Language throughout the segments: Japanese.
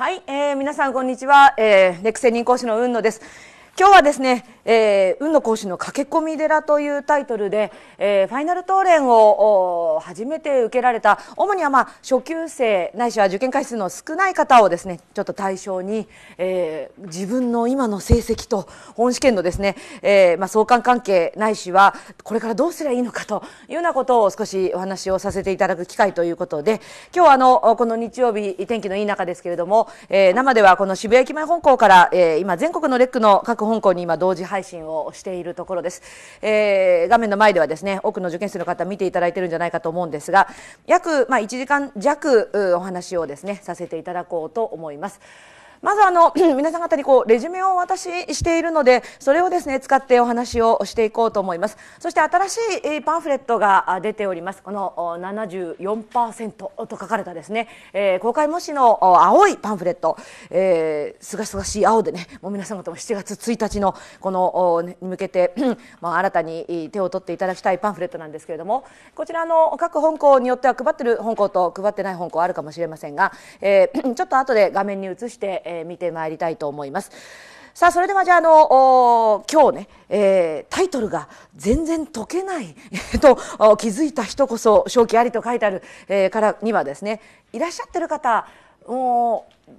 はい、えー、皆さんこんにちは、えー、ネクセン人講師の雲野です、今日はですね、えー、運の講師の駆け込み寺というタイトルで、えー、ファイナル答練を初めて受けられた主にはまあ初級生ないしは受験回数の少ない方をですねちょっと対象に、えー、自分の今の成績と本試験のですね、えー、まあ相関関係ないしはこれからどうすればいいのかというようなことを少しお話をさせていただく機会ということで今日はあのこの日曜日天気のいい中ですけれども、えー、生ではこの渋谷駅前本校から、えー、今全国のレックの各香港に今同時配信をしているところです、えー、画面の前ではですね多くの受験生の方見ていただいてるんじゃないかと思うんですが約まあ1時間弱お話をですねさせていただこうと思います。まずあの 皆さん方にこうレジュメをお渡ししているのでそれをですね使ってお話をしていこうと思いますそして新しいパンフレットが出ておりますこの74%と書かれたですね、えー、公開模試の青いパンフレット、えー、すがすがしい青でねもう皆さん方も7月1日のこのに向けて まあ新たに手を取っていただきたいパンフレットなんですけれどもこちらの各本校によっては配ってる本校と配ってない本校あるかもしれませんが、えー、ちょっと後で画面に移してえー、見てまいりたいと思います。さあそれではじゃああの今日ね、えー、タイトルが全然解けない と気づいた人こそ正気ありと書いてある、えー、からにはですねいらっしゃってる方もう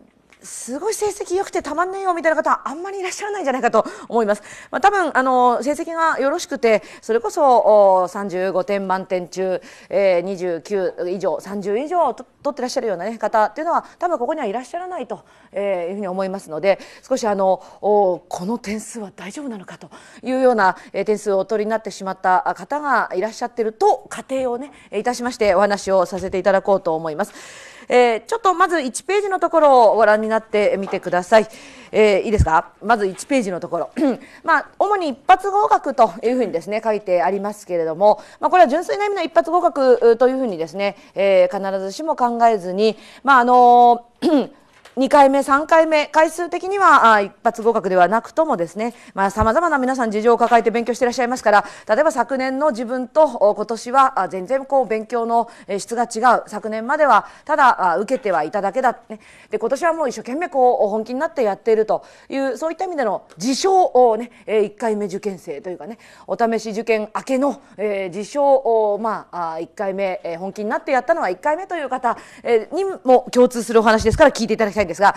すごい成績良くてたまんないよみたいな方あんまりいらっしゃらないんじゃないかと思います。まあ、多分あの成績がよろしくてそれこそ35点満点中、えー、29以上30以上取ってらっしゃるような、ね、方っていうのは多分ここにはいらっしゃらないと、えー、いうふうに思いますので少しあのこの点数は大丈夫なのかというような点数をお取りになってしまった方がいらっしゃってると仮定をねいたしましてお話をさせていただこうと思います。えー、ちょっとまず1ページのところをご覧になってみてください。えー、いいですかまず1ページのところ まあ、主に一発合格というふうにですね書いてありますけれども、まあ、これは純粋な意味の一発合格というふうにですね、えー、必ずしも考えずに、まああのー2回目、3回目、回数的にはあ一発合格ではなくともですね、まあ、様々な皆さん事情を抱えて勉強していらっしゃいますから、例えば昨年の自分と今年は全然こう勉強の質が違う。昨年まではただ受けてはいただけだ。ね、で、今年はもう一生懸命こう本気になってやっているという、そういった意味での自称をね、1回目受験生というかね、お試し受験明けの、え自称を、まあ、1回目、本気になってやったのは1回目という方にも共通するお話ですから聞いていただきたいいんですが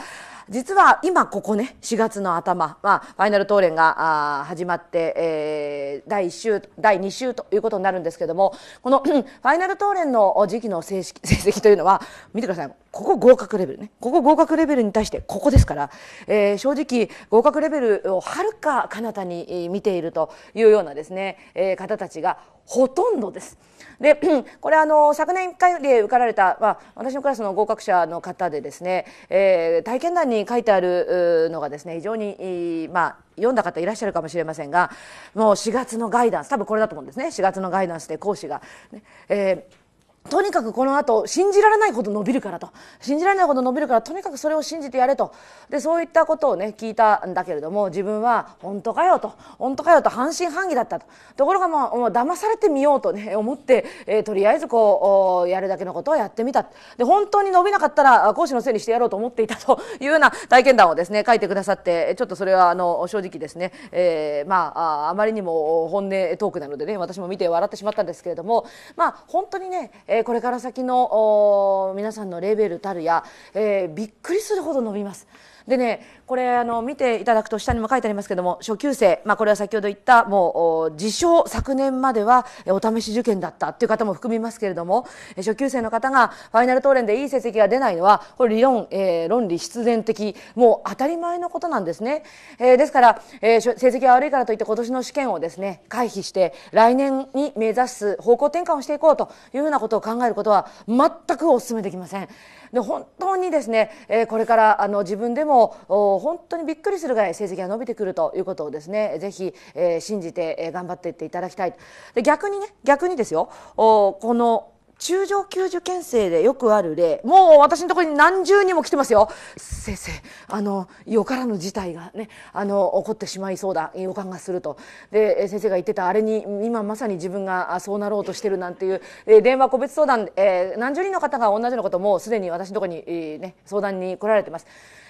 実は今ここね4月の頭、まあ、ファイナル討論があ始まって、えー、第1週第2週ということになるんですけどもこのファイナル討論の時期の成績 成績というのは見てくださいここ合格レベルねここ合格レベルに対してここですから、えー、正直合格レベルをはるか彼方に見ているというようなですね、えー、方たちがほとんどです。でこれあの昨年1回で受かられた、まあ、私のクラスの合格者の方でですね、えー、体験談にに書いてあるのがですね非常に、まあ、読んだ方いらっしゃるかもしれませんがもう4月のガイダンス多分これだと思うんですね4月のガイダンスで講師が、ねえーとにかくこの後信じられないほど伸びるからと信じられないほど伸びるからとにかくそれを信じてやれとでそういったことをね聞いたんだけれども自分は本当かよと本当かよと半信半疑だったとところがまあ騙されてみようとね思って、えー、とりあえずこうやるだけのことをやってみたで本当に伸びなかったら講師のせいにしてやろうと思っていたというような体験談をですね書いてくださってちょっとそれはあの正直ですね、えー、まああまりにも本音トークなのでね私も見て笑ってしまったんですけれどもまあ本当にね、えーえー、これから先の皆さんのレベルたるや、えー、びっくりするほど伸びます。でねこれあの見ていただくと下にも書いてありますけども初級生、まあ、これは先ほど言ったもう自称昨年まではお試し受験だったっていう方も含みますけれども初級生の方がファイナル答練でいい成績が出ないのはこれ理論、えー、論理必然的もう当たり前のことなんですね、えー、ですから、えー、成績が悪いからといって今年の試験をですね回避して来年に目指す方向転換をしていこうというふうなことを考えることは全くお勧めできません。で本当にですね、えー、これからあの自分でもも本当にびっくりするぐらい成績が伸びてくるということをですねぜひ、えー、信じて、えー、頑張っていっていただきたいで逆にね逆にですよこの中上級受験生でよくある例もう私のところに何十人も来てますよ先生あのよからぬ事態がねあの起こってしまいそうだ予感がするとで先生が言ってたあれに今まさに自分がそうなろうとしてるなんていう電話個別相談、えー、何十人の方が同じようなこともすでに私のところに、えー、ね、相談に来られてます。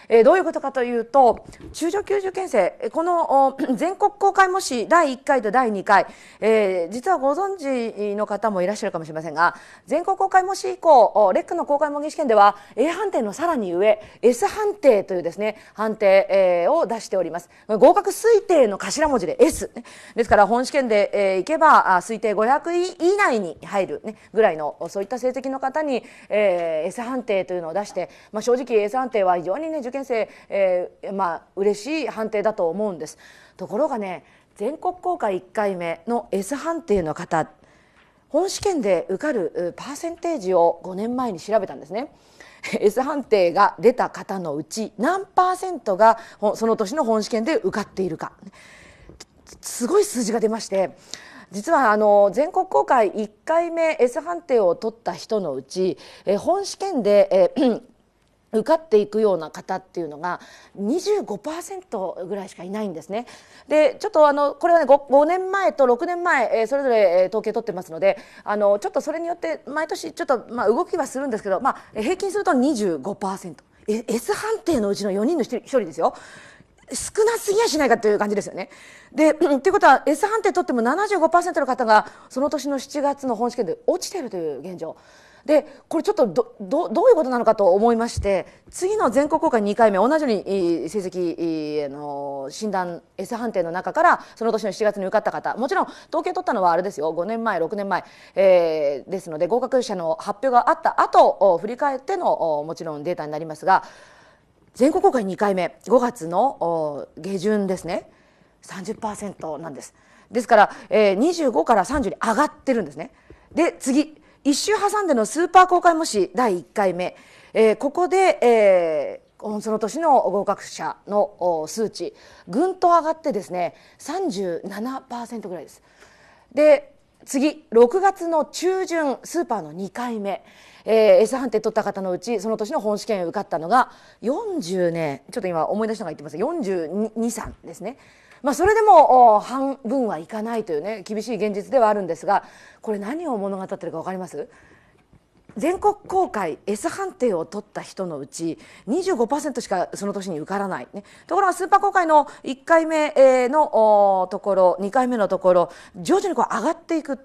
えー、どういうことかというと中上級受験生この 全国公開模試第1回と第2回、えー、実はご存知の方もいらっしゃるかもしれませんが全国公開模試以降レックの公開模擬試験では A 判定のさらに上 S 判定というですね判定、えー、を出しております合格推定の頭文字で S ですから本試験で、えー、いけば推定500位以内に入る、ね、ぐらいのそういった成績の方に、えー、S 判定というのを出して、まあ、正直 S 判定は非常にね受憲生、えー、まあ嬉しい判定だと思うんですところがね全国公開1回目の S 判定の方本試験で受かるパーセンテージを5年前に調べたんですね。S 判定が出た方のうち何パーセントがその年の本試験で受かっているかすごい数字が出まして実はあの全国公開1回目 S 判定を取った人のうち、本試験で、受かっていくような方っていうのが25%ぐらいしかいないんですね。でちょっとあのこれはね 5, 5年前と6年前、えー、それぞれ、え統計取ってますのであのちょっとそれによって毎年ちょっと、まあ、動きはするんですけど、まあ、平均すると25%。S 判定のうちの4人の 1, 人ですよ。少なすぎやしないかという感じですよね。で、ということは S 判定取っても75%の方がその年の7月の本試験で落ちているという現状でこれちょっとどどどういうことなのかと思いまして次の全国公開2回目同じように成績あの診断 S 判定の中からその年の7月に受かった方もちろん統計取ったのはあれですよ5年前6年前、えー、ですので合格者の発表があった後振り返ってのもちろんデータになりますが全国公開2回目5月の下旬ですね30%なんです。ですから、えー、25から30に上がってるんですね。で次1週挟んでのスーパー公開模試第1回目、えー、ここで、えー、その年の合格者の数値ぐんと上がってですね37%ぐらいです。で次6月の中旬スーパーの2回目、えー、S 判定取った方のうちその年の本試験受かったのが40年ちょっと今思い出したのが言ってますが4 2 3ですねまあ、それでも半分はいかないというね厳しい現実ではあるんですがこれ何を物語ってるか分かります全国公開 S 判定を取った人のうち25%しかその年に受からない、ね、ところがスーパー公開の1回目のところ2回目のところ徐々にこう上がっていく。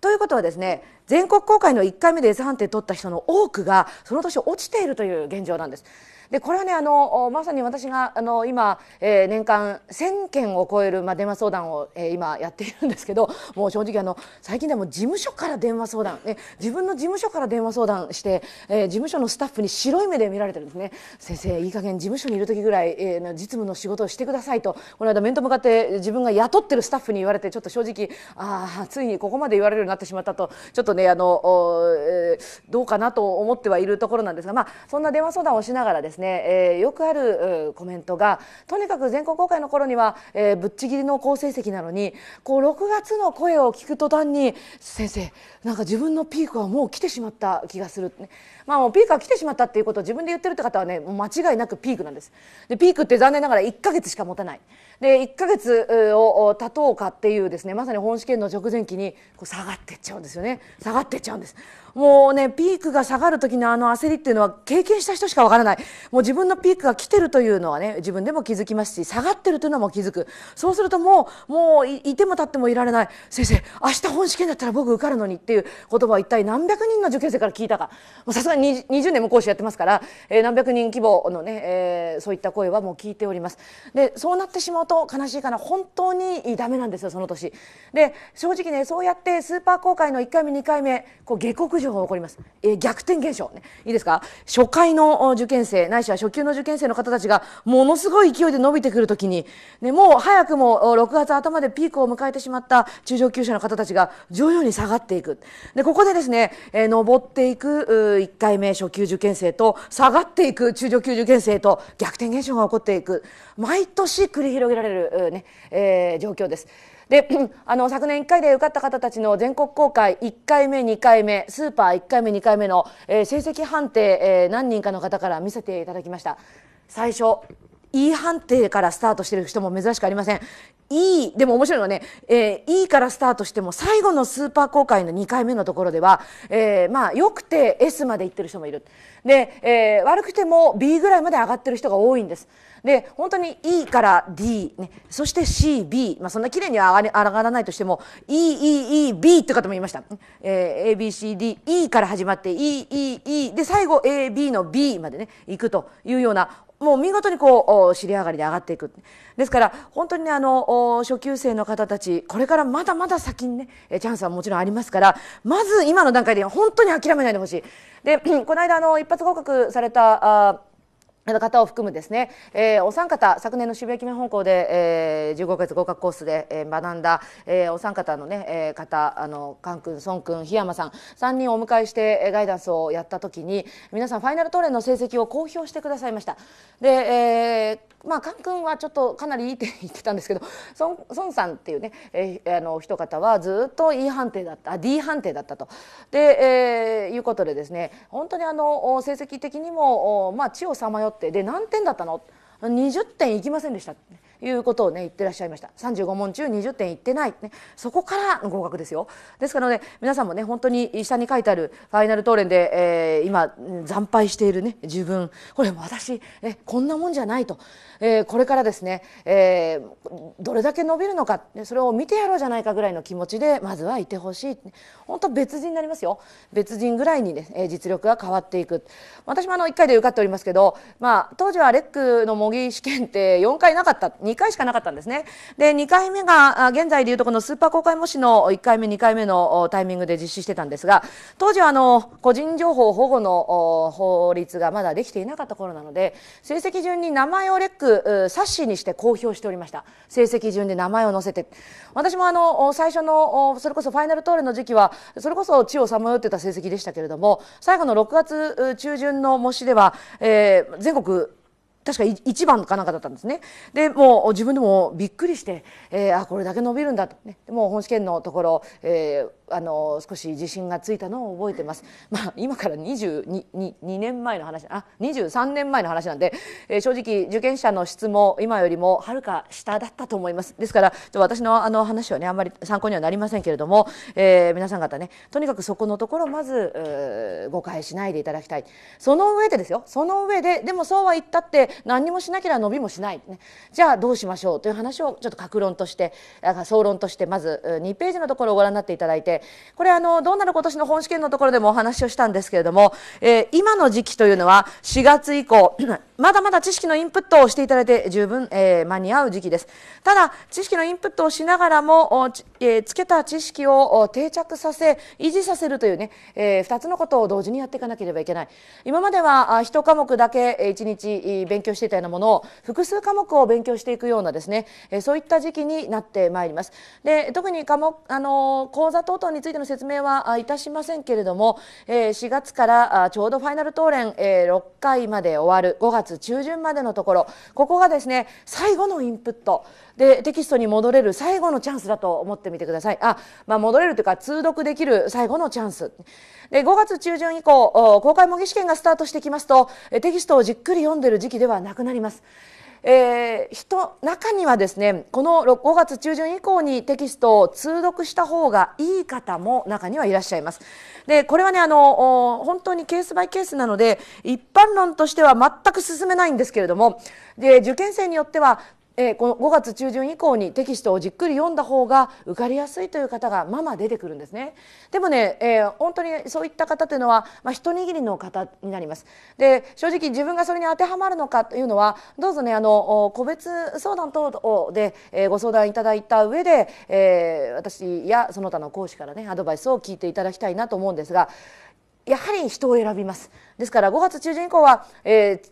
ということはですね全国公開の1回目で S 判定を取った人の多くがその年落ちているという現状なんです。でこれはねあのまさに私があの今、えー、年間1,000件を超える、まあ、電話相談を、えー、今やっているんですけどもう正直あの最近でも事務所から電話相談、ね、自分の事務所から電話相談して、えー、事務所のスタッフに白い目で見られてるんですね先生いい加減事務所にいる時ぐらい、えー、実務の仕事をしてくださいとこの間面と向かって自分が雇ってるスタッフに言われてちょっと正直ああついにここまで言われるようになってしまったとちょっとねあの、えー、どうかなと思ってはいるところなんですがまあそんな電話相談をしながらですねね、えー、よくあるコメントがとにかく全国公開の頃には、えー、ぶっちぎりの好成績なのにこう6月の声を聞く途端に先生なんか自分のピークはもう来てしまった気がする、ね、まあもうピークは来てしまったっていうことを自分で言ってるって方はね間違いなくピークなんですでピークって残念ながら1ヶ月しか持たないで1ヶ月を経とうかっていうですねまさに本試験の直前期にこう下がってっちゃうんですよね下がってっちゃうんですもうねピークが下がる時のあの焦りっていうのは経験した人しかわからないもう自分のピークが来てるというのはね自分でも気づきますし下がってるというのも気づくそうするともうもういいても立ってもいられない先生明日本試験だったら僕受かるのにっていう言葉を一体何百人の受験生から聞いたかさすがに20年も講師やってますから、えー、何百人規模のね、えー、そういった声はもう聞いておりますでそうなってしまうと悲しいかな本当にダメなんですよその年で正直ねそうやってスーパー公開の1回目2回目こう下克情報が起こります、えー、逆転現象、ね、いいですか初回の受験生ないしは初級の受験生の方たちがものすごい勢いで伸びてくるときに、ね、もう早くも6月頭でピークを迎えてしまった中上級者の方たちが徐々に下がっていくでここでですね、えー、上っていく1回目初級受験生と下がっていく中上級受験生と逆転現象が起こっていく毎年繰り広げられる、ねえー、状況です。で あの昨年1回で受かった方たちの全国公開1回目2回目スーパー1回目2回目の、えー、成績判定、えー、何人かの方から見せていただきました最初 E 判定からスタートしてる人も珍しくありません。E、でも面白いのはね、えー、E からスタートしても最後のスーパー公開の2回目のところでは、えー、まあ、良くて S まで行ってる人もいる。で、えー、悪くても B ぐらいまで上がってる人が多いんです。で、本当に E から D、ね、そして C、B、まあ、そんな綺麗には上がらないとしても、E、E、E、B って方もいました。えー、A、B、C、D、E から始まって E、E、E、で、最後 A、B の B までね、行くというような、もう見事にこう尻上がりで上がっていくですから本当に、ね、あの初級生の方たちこれからまだまだ先にねチャンスはもちろんありますからまず今の段階で本当に諦めないでほしい。で この間あの一発合格されたあ方を含むですね、えー、お三方昨年の渋谷記念本校で、えー、15ヶ月合格コースで、えー、学んだ、えー、お三方のね、えー、方あのカン君孫君檜山さん3人をお迎えして、えガイダンスをやった時に皆さんファイナルトーレの成績を公表してくださいましたで、えー、まあカン君はちょっとかなりいいって言ってたんですけど 孫孫さんっていうね、えー、あの人方はずっと E 判定だったあ D 判定だったとで、えー、いうことでですね本当にあの成績的にもまあ地をさまよってで何点だったの20点いきませんでした。いうことをね言ってらっしゃいました35問中20点いってない、ね、そこからの合格ですよですからね皆さんもね本当に下に書いてあるファイナル答練で、えー、今惨敗しているね自分これ私、えこんなもんじゃないと、えー、これからですね、えー、どれだけ伸びるのか、それを見てやろうじゃないかぐらいの気持ちでまずはいてほしい本当別人になりますよ別人ぐらいにね、え実力が変わっていく私もあの1回で受かっておりますけど、まあ、当時はレックの模擬試験って4回なかった2回しかなかったんですね。で、2回目が、現在でいうとこのスーパー公開模試の1回目、2回目のタイミングで実施してたんですが、当時はあの、個人情報保護の法律がまだできていなかった頃なので、成績順に名前をレック、冊子にして公表しておりました。成績順で名前を載せて。私もあの、最初の、それこそファイナルトーレの時期は、それこそ地をさまよってた成績でしたけれども、最後の6月中旬の模試では、えー、全国確か1番かなんかだったんですね。で、もう自分でもびっくりして、えー、あ、これだけ伸びるんだと、ね。もう本試験のところ、えーあの少し自信がついたのを覚えてます。まあ、今から22 2, 2年前の話あ23年前の話なんで、えー、正直受験者の質も今よりもはるか下だったと思います。ですから私のあの話はねあんまり参考にはなりませんけれども、えー、皆さん方ねとにかくそこのところまず誤解しないでいただきたい。その上でですよその上ででもそうは言ったって何もしなければ伸びもしない、ね、じゃあどうしましょうという話をちょっと格論として総論としてまず2ページのところをご覧になっていただいてこれあの、どうなる今年の本試験のところでもお話をしたんですけれども、えー、今の時期というのは4月以降、まだまだ知識のインプットをしていただいて十分、えー、間に合う時期です。ただ、知識のインプットをしながらも、えー、つけた知識を定着させ、維持させるというね、えー、2つのことを同時にやっていかなければいけない。今までは1科目だけ1日勉強していたようなものを、複数科目を勉強していくようなですね、えそういった時期になってまいります。で特に科目あの講座等々についての説明はいたしませんけれども、え4月からちょうどファイナル討論、え6回まで終わる5月中旬までのところここがですね最後のインプットでテキストに戻れる最後のチャンスだと思ってみてくださいあ、まあ、戻れるというか通読できる最後のチャンスで5月中旬以降公開模擬試験がスタートしてきますとテキストをじっくり読んでる時期ではなくなります。えー、人中にはですねこの5月中旬以降にテキストを通読した方がいい方も中にはいらっしゃいます。でこれはねあの本当にケースバイケースなので一般論としては全く進めないんですけれどもで受験生によってはえー、この5月中旬以降にテキストをじっくり読んだ方が受かりやすいという方がまあまあ出てくるんですね。でもね、えー、本当にそういった方というのは、まあ、一握りの方になります。で正直自分がそれに当てはまるのかというのはどうぞねあの個別相談等で、えご相談いただいた上で、えー、私やその他の講師からねアドバイスを聞いていただきたいなと思うんですがやはり人を選びますですから5月中旬以降は、えー、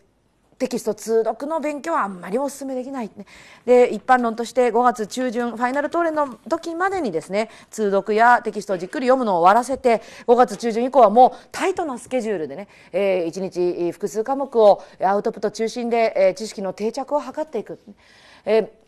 テキスト通読の勉強はあんまりお勧めできない、ね、で一般論として5月中旬ファイナル討論の時までにですね通読やテキストをじっくり読むのを終わらせて5月中旬以降はもうタイトなスケジュールでね、えー、1日複数科目をアウトプット中心で、えー、知識の定着を図っていく。えー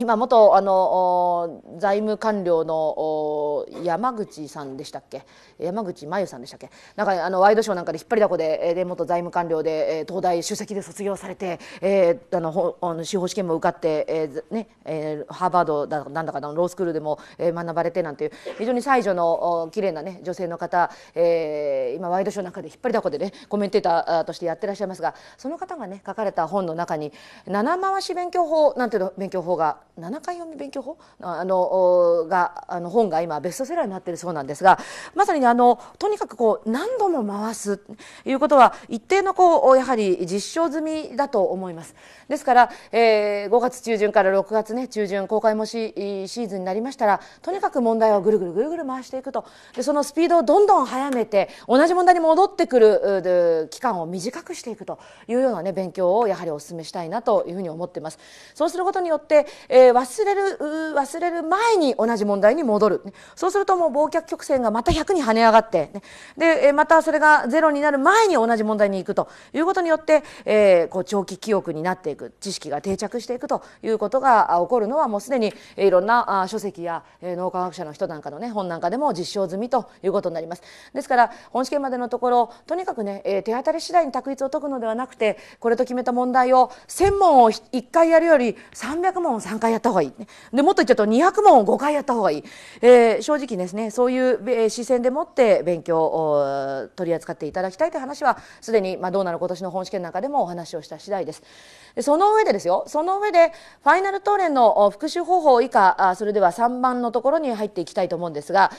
今元あの財務官僚の山口さんでしたっけ山口真由さんでしたっけなんかあのワイドショーなんかで引っ張りだこでで元財務官僚で東大首席で卒業されて、えー、あのあの司法試験も受かって、えーねえー、ハーバードだなんだかのロースクールでも学ばれてなんていう非常に才女の綺麗なね女性の方、えー、今ワイドショーなんかで引っ張りだこでねコメンテーターとしてやってらっしゃいますがその方がね書かれた本の中に「七回し勉強法」なんていうの勉強法が7回読み勉強法あのがあの本が今ベストセラーになってるそうなんですがまさにあのとにかくこう何度も回すということは一定のこうやはり実証済みだと思います。ですから、えー、5月中旬から6月、ね、中旬公開もしシーズンになりましたらとにかく問題をぐるぐるぐるぐる回していくとでそのスピードをどんどん速めて同じ問題に戻ってくる期間を短くしていくというような、ね、勉強をやはりお勧めしたいなというふうに思ってます。そうすることによって、えーー、忘れる忘れる前に同じ問題に戻る、ね、そうするともう忘却曲線がまた100に跳ね上がって、ね、で、えー、またそれがゼロになる前に同じ問題に行くということによって、えー、こう長期記憶になっていく知識が定着していくということが起こるのはもうすでにいろんなあ書籍や、えー、脳科学者の人なんかの、ね、本なんかでも実証済みということになります。ですから本試験までのところとにかくね、えー、手当たり次第に択一を解くのではなくてこれと決めた問題を1,000問を1回やるより300問を3回やった方がいい、でもっと言っちゃうと200問を5回やった方がいい、えー、正直ですねそういう視線でもって勉強を取り扱っていただきたいという話はすでに、まあ、どうなる今年の本試験なんかでもお話をした次第です。その上でですよその上でファイナル答練の復習方法以下それでは3番のところに入っていきたいと思うんですが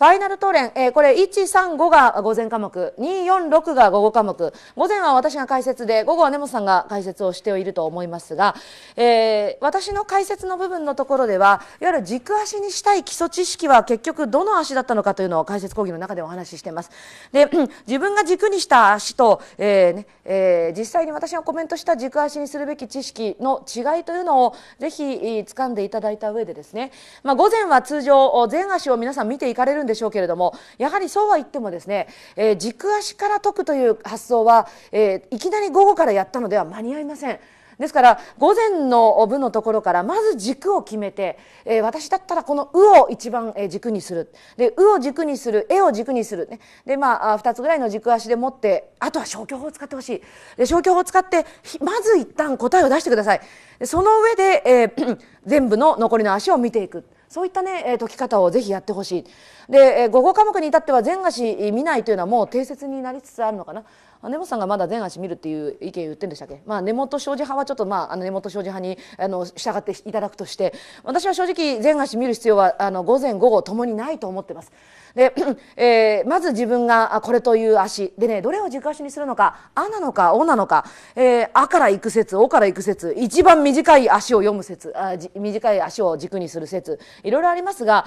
ファイナルトレえこれ135が午前科目、246が午後科目、午前は私が解説で、午後は根本さんが解説をしていると思いますが、えー、私の解説の部分のところでは、いわゆる軸足にしたい基礎知識は結局どの足だったのかというのを解説講義の中でお話ししています。で、自分が軸にした足と、えー、ねえー、実際に私がコメントした軸足にするべき知識の違いというのをぜひ掴んでいただいた上でですね、まあ、午前は通常前足を皆さん見ていかれるんでしょうけれどもやはりそうは言ってもですね、えー、軸足から解くという発想は、えー、いきなり午後からやったのでは間に合いません。ですから午前の部のところからまず軸を決めて、えー、私だったらこの「う」を一番、え軸にするで「う」を軸にする「え」を軸にする、ね、でまあ2つぐらいの軸足で持ってあとは消去法を使ってほしいで消去法を使ってまず一旦答えを出してくださいその上で、えー、全部の残りの足を見ていく。そういったね、えー、解き方をぜひやってほしいで、えー、5科目に至っては全菓子見ないというのはもう定説になりつつあるのかな根本さんがまだ全足見るっていう意見言ってんでしたっけ、まあ、根本庄司派はちょっと、まあ、あの根本庄司派にあの従っていただくとして私は正直全足見る必要はあの午前午後ともにないと思ってます。で、えー、まず自分がこれという足でねどれを軸足にするのか「あ」なのか「お」なのか「えー、あ」から行く説「お」から行く説一番短い足を読む説あ短い足を軸にする説いろいろありますが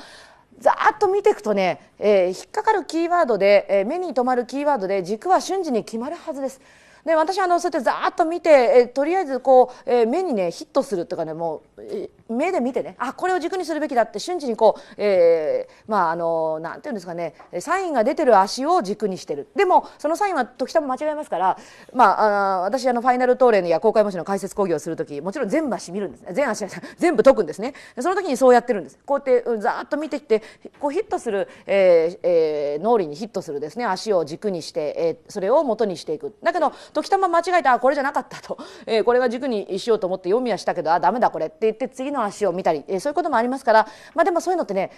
ざーっと見ていくとね、えー、引っかかるキーワードで、えー、目に留まるキーワードで軸は瞬時に決まるはずです。で私あのそうやってざーっと見てえとりあえずこう、えー、目にねヒットするとかねもう、え目で見てねあこれを軸にするべきだって瞬時にこう、えー、まああのなんていうんですかねサインが出てる足を軸にしてるでもそのサインは時たま間違えますからまああ私あのファイナルトーレンや公開模試の解説講義をする時もちろん全部足見るんですね全足全部解くんですねその時にそうやってるんですこうやってざーっと見てきてこうヒットする、えーえー、脳裏にヒットするですね足を軸にして、えー、それを元にしていくだけど時たま間違えたあこれじゃなかったと、えー、これは軸にしようと思って読みはしたけどあダメだこれって言って次の足を見たり、えー、そういうこともありますから、まあ、でもそういうのってね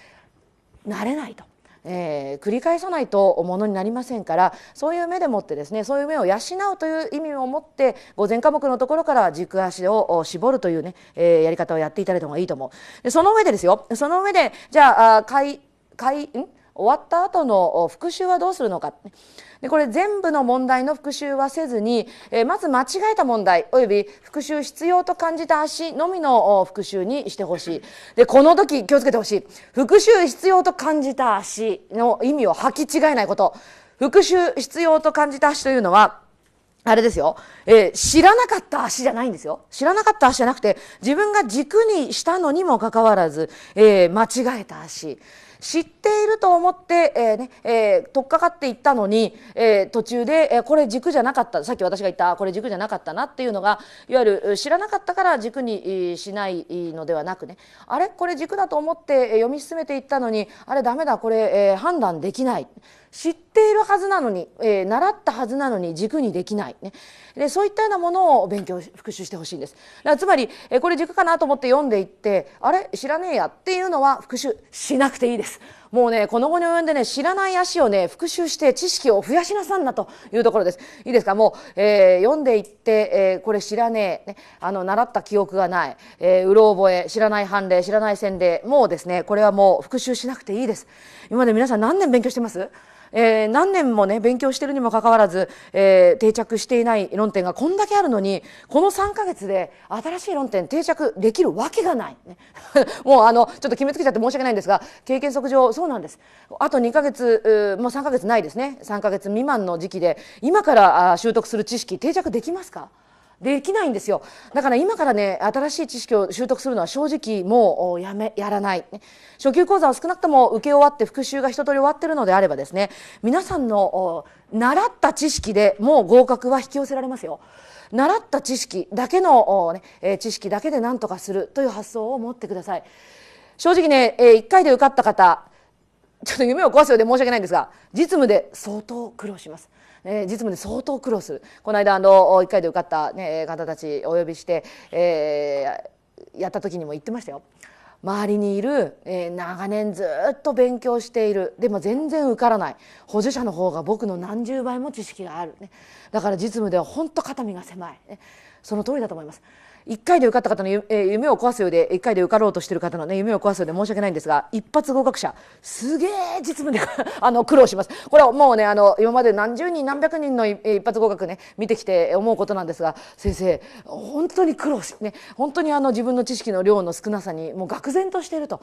慣れないと。えー、繰り返さないとものになりませんからそういう目でもってですねそういう目を養うという意味を持って午前科目のところから軸足を絞るというね、えー、やり方をやっていただいた方がいいと思うでその上でですよその上でじゃああかん終わった後の復習はどうするのかでこれ全部の問題の復習はせずに、えー、まず間違えた問題および復習必要と感じた足のみの復習にしてほしいでこの時気をつけてほしい復習必要と感じた足の意味を履き違えないこと復習必要と感じた足というのはあれですよ、えー、知らなかった足じゃないんですよ。知らなかった足じゃなくて、自分が軸にしたのにもかかわらず、えー、間違えた足。知っていると思って、えーねえー、取っかかっていったのに、えー、途中で、えー、これ軸じゃなかったさっき私が言ったこれ軸じゃなかったなっていうのがいわゆる知らなかったから軸にしないのではなくねあれこれ軸だと思って読み進めていったのにあれダメだこれ、えー、判断できない。知っているはずなのに、えー、習ったはずなのに軸にできない、ね、でそういったようなものを勉強復習してほしいんです。つまり、えー、これ軸かなと思って読んでいってあれ知らねえやっていうのは復習しなくていいです。もうねこの後に及んでね知らない足をね復習して知識を増やしなさんなというところです。いいですかもう、えー、読んでいって、えー、これ知らねえ、ね、あの習った記憶がない、えー、うろ覚え知らない判例知らない洗礼もうですねこれはもう復習しなくていいです。今まで皆さん何年勉強してますえー、何年もね勉強してるにもかかわらず、えー、定着していない論点がこんだけあるのにこの3か月で新しい論点定着できるわけがない、ね、もうあのちょっと決めつけちゃって申し訳ないんですが経験則上そうなんですあと2か月もう3か月ないですね3か月未満の時期で今から習得する知識定着できますかできないんですよだから今からね新しい知識を習得するのは正直もうやめやらない、初級講座を少なくとも受け終わって復習が一通り終わってるのであればですね皆さんの習った知識でもう合格は引き寄せられますよ習った知識だけの、ね、知識だけで何とかするという発想を持ってください正直ね1回で受かった方ちょっと夢を壊すようで申し訳ないんですが実務で相当苦労しますえー、実務で相当苦労するこの間あの1回で受かった、ね、方たちお呼びして、えー、やった時にも言ってましたよ。周りにいる、えー、長年ずっと勉強しているでも全然受からない補助者の方が僕の何十倍も知識がある、ね、だから実務では本当肩身が狭い、ね、その通りだと思います1回で受かった方の、夢を壊すようで1回で受かろうとしている方の、ね、夢を壊すようで申し訳ないんですが一発合格者すげえ実務で あの苦労しますこれはもうねあの今まで何十人何百人の一発合格ね見てきて思うことなんですが先生本当に苦労しね本当にあの自分の知識の量の少なさにもう愕然としていると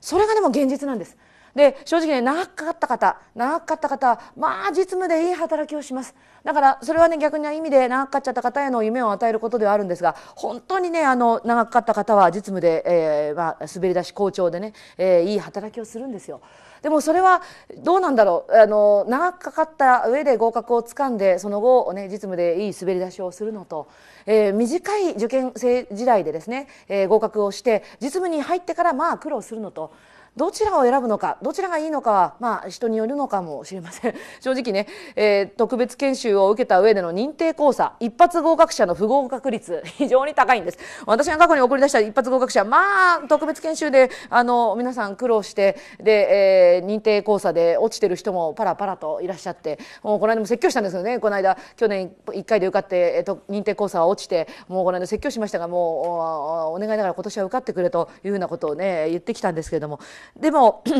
それがでも現実なんです。で正直ね長かった方長かった方まあ実務でいい働きをしますだからそれはね逆に意味で長かっちゃった方への夢を与えることではあるんですが本当にねあの長かった方は実務で、えー、まあ、滑り出し好調でね、えー、いい働きをするんですよ。でもそれはどうなんだろうあの長くかかった上で合格をつかんでその後、ね、実務でいい滑り出しをするのと、えー、短い受験生時代でですね、えー、合格をして実務に入ってからまあ苦労するのとどちらを選ぶのかどちらがいいのかは、まあ、人によるのかもしれません 正直ね、えー、特別研修を受けた上での認定講座一発合格者の不合格率 非常に高いんです私が過去に送り出した一発合格者まあ特別研修であの皆さん苦労してで、えー、認定講座で落ちてる人もパラパラといらっしゃってもうこの間も説教したんですよねこの間去年1回で受かって、えー、と認定講座は落ちてもうこの間説教しましたがもうお願いだから今年は受かってくれというふうなことをね言ってきたんですけれどもでも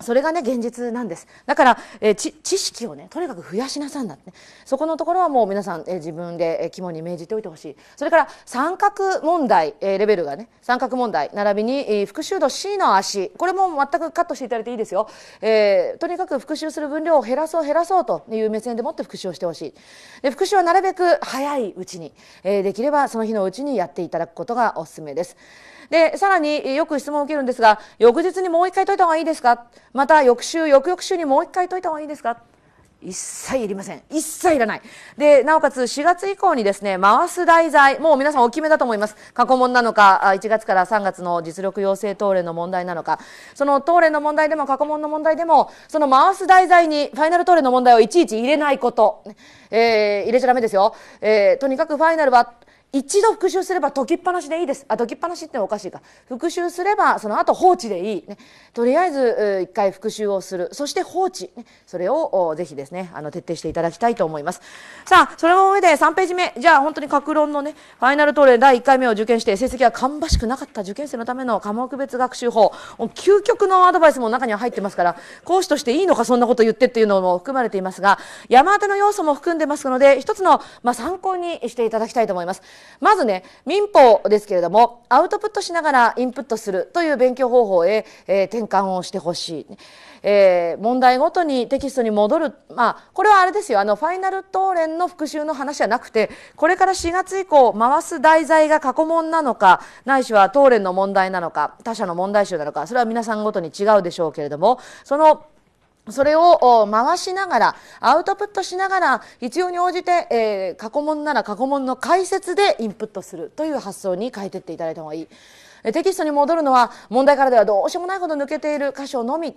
それがね現実なんですだから、えー、知識をねとにかく増やしなさんだって、ね、そこのところはもう皆さん、えー、自分で、えー、肝に銘じておいてほしいそれから三角問題、えー、レベルがね三角問題並びに、えー、復習度 C の足これも全くカットしていただいていいですよ、えー、とにかく復習する分量を減らそう減らそうという目線でもって復習をしてほしいで復習はなるべく早いうちに、えー、できればその日のうちにやっていただくことがおすすめです。で、さらによく質問を受けるんですが、翌日にもう一回解いた方がいいですかまた翌週、翌々週にもう一回解いた方がいいですか一切いりません。一切いらない。で、なおかつ4月以降にですね、回す題材、もう皆さんお決めだと思います。過去問なのか、1月から3月の実力養成答練の問題なのか、その答練の問題でも過去問の問題でも、その回す題材にファイナル答練の問題をいちいち入れないこと、えー、入れちゃダメですよ。えー、とにかくファイナルは一度復習すれば解きっぱなしでいいです。あ、解きっぱなしってのはおかしいか。復習すれば、その後放置でいい。ね、とりあえず、一回復習をする。そして放置。ね、それを、ぜひですね、あの、徹底していただきたいと思います。さあ、それの上で3ページ目。じゃあ、本当に格論のね、ファイナルトーレ第1回目を受験して、成績が芳しくなかった受験生のための科目別学習法。究極のアドバイスも中には入ってますから、講師としていいのか、そんなこと言ってっていうのも含まれていますが、山当ての要素も含んでますので、一つの、まあ、参考にしていただきたいと思います。まずね、民法ですけれども、アウトプットしながらインプットするという勉強方法へ、えー、転換をしてほしい。えー、問題ごとにテキストに戻る。まあ、これはあれですよ。あの、ファイナル答連の復習の話じゃなくて、これから4月以降、回す題材が過去問なのか、ないしは答練の問題なのか、他者の問題集なのか、それは皆さんごとに違うでしょうけれども、そのそれを回しながら、アウトプットしながら、必要に応じて、えー、過去問なら過去問の解説でインプットするという発想に変えていっていただいた方がいい。テキストに戻るのは、問題からではどうしようもないほど抜けている箇所のみ。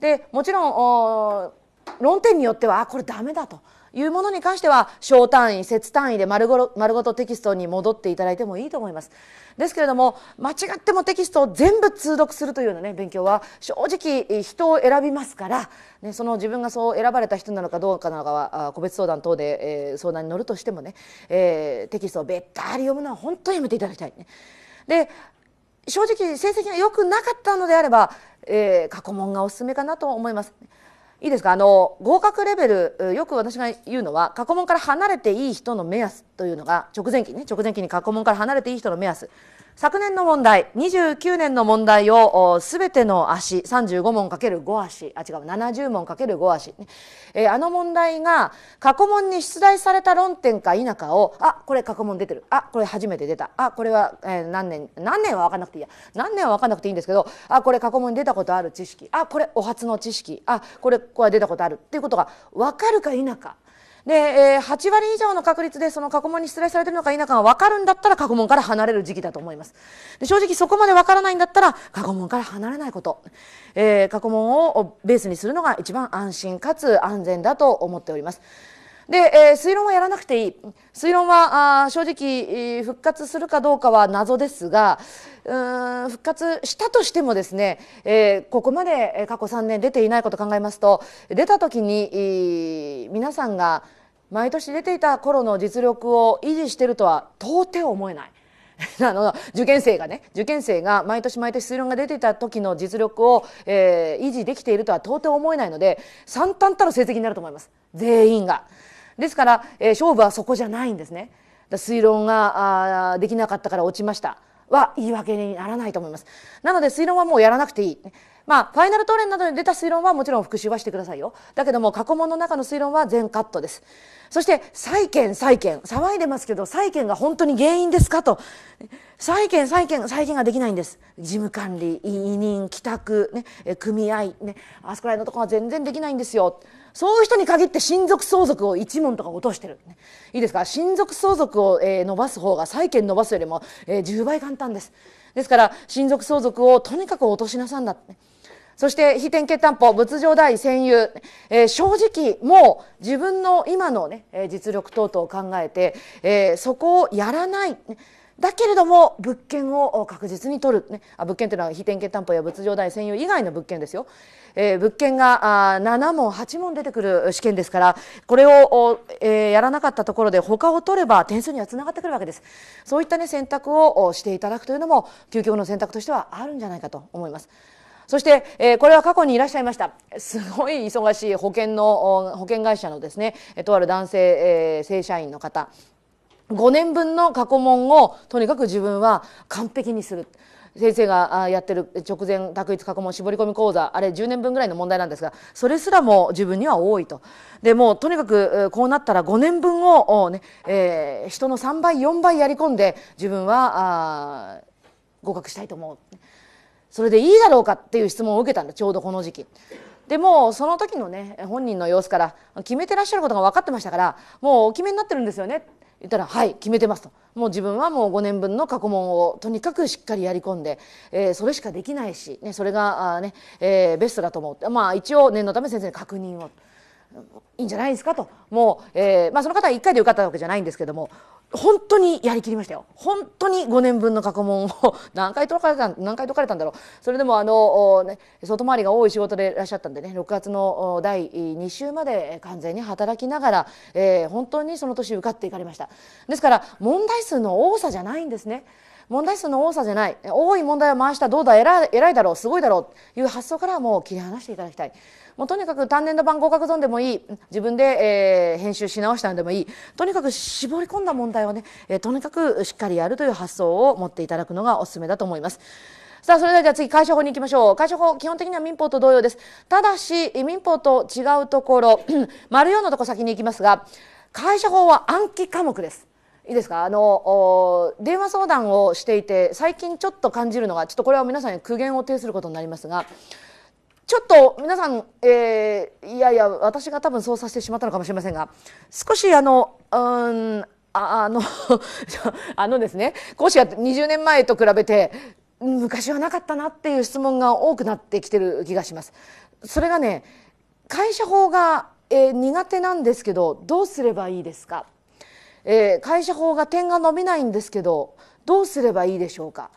で、もちろん、論点によっては、あ、これダメだと。いうものに関しては小単位節単位で丸ご丸ごとテキストに戻っていただいてもいいと思います。ですけれども間違ってもテキストを全部通読するというような、ね、勉強は正直人を選びますから、ね、その自分がそう選ばれた人なのかどうかなのかは個別相談等で、えー、相談に乗るとしてもね、えー、テキストをべったり読むのは本当にやめていただきたい、ね。で正直成績が良くなかったのであれば、えー、過去問がおすすめかなと思います。いいですかあの合格レベルよく私が言うのは過去問から離れていい人の目安というのが直前期ね直前期に過去問から離れていい人の目安昨年の問題、29年の問題をすべての足、35問かける5足、あ、違う、70問かける5足、えー、あの問題が過去問に出題された論点か否かを、あ、これ過去問出てる、あ、これ初めて出た、あ、これは、えー、何年、何年は分かんなくていいや、何年は分かんなくていいんですけど、あ、これ過去問に出たことある知識、あ、これお初の知識、あ、これ、これ出たことあるっていうことが分かるか否か。で、えー、8割以上の確率でその過去問に出題されてるのか否かが分かるんだったら過去問から離れる時期だと思います。で正直そこまで分からないんだったら過去問から離れないこと、えー、過去問をベースにするのが一番安心かつ安全だと思っております。で、えー、推論はやらなくていい。推論はあ正直、復活するかどうかは謎ですが、うん復活したとしてもですね、えー、ここまで過去3年出ていないことを考えますと出た時に、えー、皆さんが毎年出ていた頃の実力を維持しているとは到底思えない。あの受験生がね受験生が毎年毎年推論が出ていた時の実力を、えー、維持できているとは到底思えないので惨憺たる成績になると思います全員が。ですから、えー、勝負はそこじゃないんですね推論ができなかったから落ちましたは言い訳にならないと思いますなので推論はもうやらなくていいまあファイナルトレンなどに出た推論はもちろん復習はしてくださいよだけども過去問の中の推論は全カットですそして債権債権騒いでますけど債権が本当に原因ですかと債権債権債権ができないんです事務管理委任帰宅、ね、組合、ね、あそこら辺のところは全然できないんですよそういう人に限って親族相続を一問とか落としてる、いいですか親族相続を、え伸ばす方が債権伸ばすよりも、え10倍簡単ですですから親族相続をとにかく落としなさんだそして非典型担保仏上代占有、えー、正直もう自分の今のね実力等々を考えて、えー、そこをやらない、だけれども物件を確実に取る、ね、あ物件というのは非点検担保や物情代専用以外の物件ですよ、えー、物件があ7問8問出てくる試験ですからこれを、えー、やらなかったところで他を取れば点数にはつながってくるわけですそういった、ね、選択をしていただくというのも究極の選択としてはあるんじゃないかと思います。そして、えー、これは過去にいらっしゃいました。すごい忙しい保険の、保険会社のですね、とある男性、えー、正社員の方5年分の過去問をとにかく自分は完璧にする。先生がやってる直前択一過去問絞り込み講座あれ10年分ぐらいの問題なんですがそれすらも自分には多いとでもとにかくこうなったら5年分をね、えー、人の3倍4倍やり込んで自分は合格したいと思うそれでいいだろうかっていう質問を受けたんだちょうどこの時期。でもその時のね本人の様子から決めてらっしゃることが分かってましたからもうお決めになってるんですよね言ったら「はい決めてます」と。もう自分はもう5年分の過去問をとにかくしっかりやり込んで、えー、それしかできないし、ね、それがあ、ねえー、ベストだと思って、まあ、一応念のため先生に確認を。いいんじゃないですかともう、えーまあ、その方は1回で受かったわけじゃないんですけども本当にやりきりましたよ本当に5年分の過去問を 何回解かれた何回解かれたんだろうそれでもあの、ね、外回りが多い仕事でいらっしゃったんでね6月の第2週まで完全に働きながら、えー、本当にその年受かっていかれましたですから問題数の多さじゃないんですね問題数の多さじゃない多い問題を回したどうだ偉いだろうすごいだろうという発想からもう切り離していただきたい。もうとにかく単年度版合格ゾーンでもいい自分で、えー、編集し直したんでもいいとにかく絞り込んだ問題をね、えー、とにかくしっかりやるという発想を持っていただくのがおすすめだと思います。さあ、それでは次、会社法に行きましょう。会社法、基本的には民法と同様です。ただし、民法と違うところ、丸4のとこ先に行きますが、会社法は暗記科目です。いいですかあの電話相談をしていて最近ちょっと感じるのがちょっとこれは皆さんに苦言を呈することになりますがちょっと皆さん、えー、いやいや私が多分そうさせてしまったのかもしれませんが少しあのうんあの あのですね講師が20年前と比べて昔はなかったなっていう質問が多くなってきてる気がします。それがね会社法が、えー、苦手なんですけどどうすればいいですかえー、会社法が点が伸びないんですけどどうすればいいでしょうか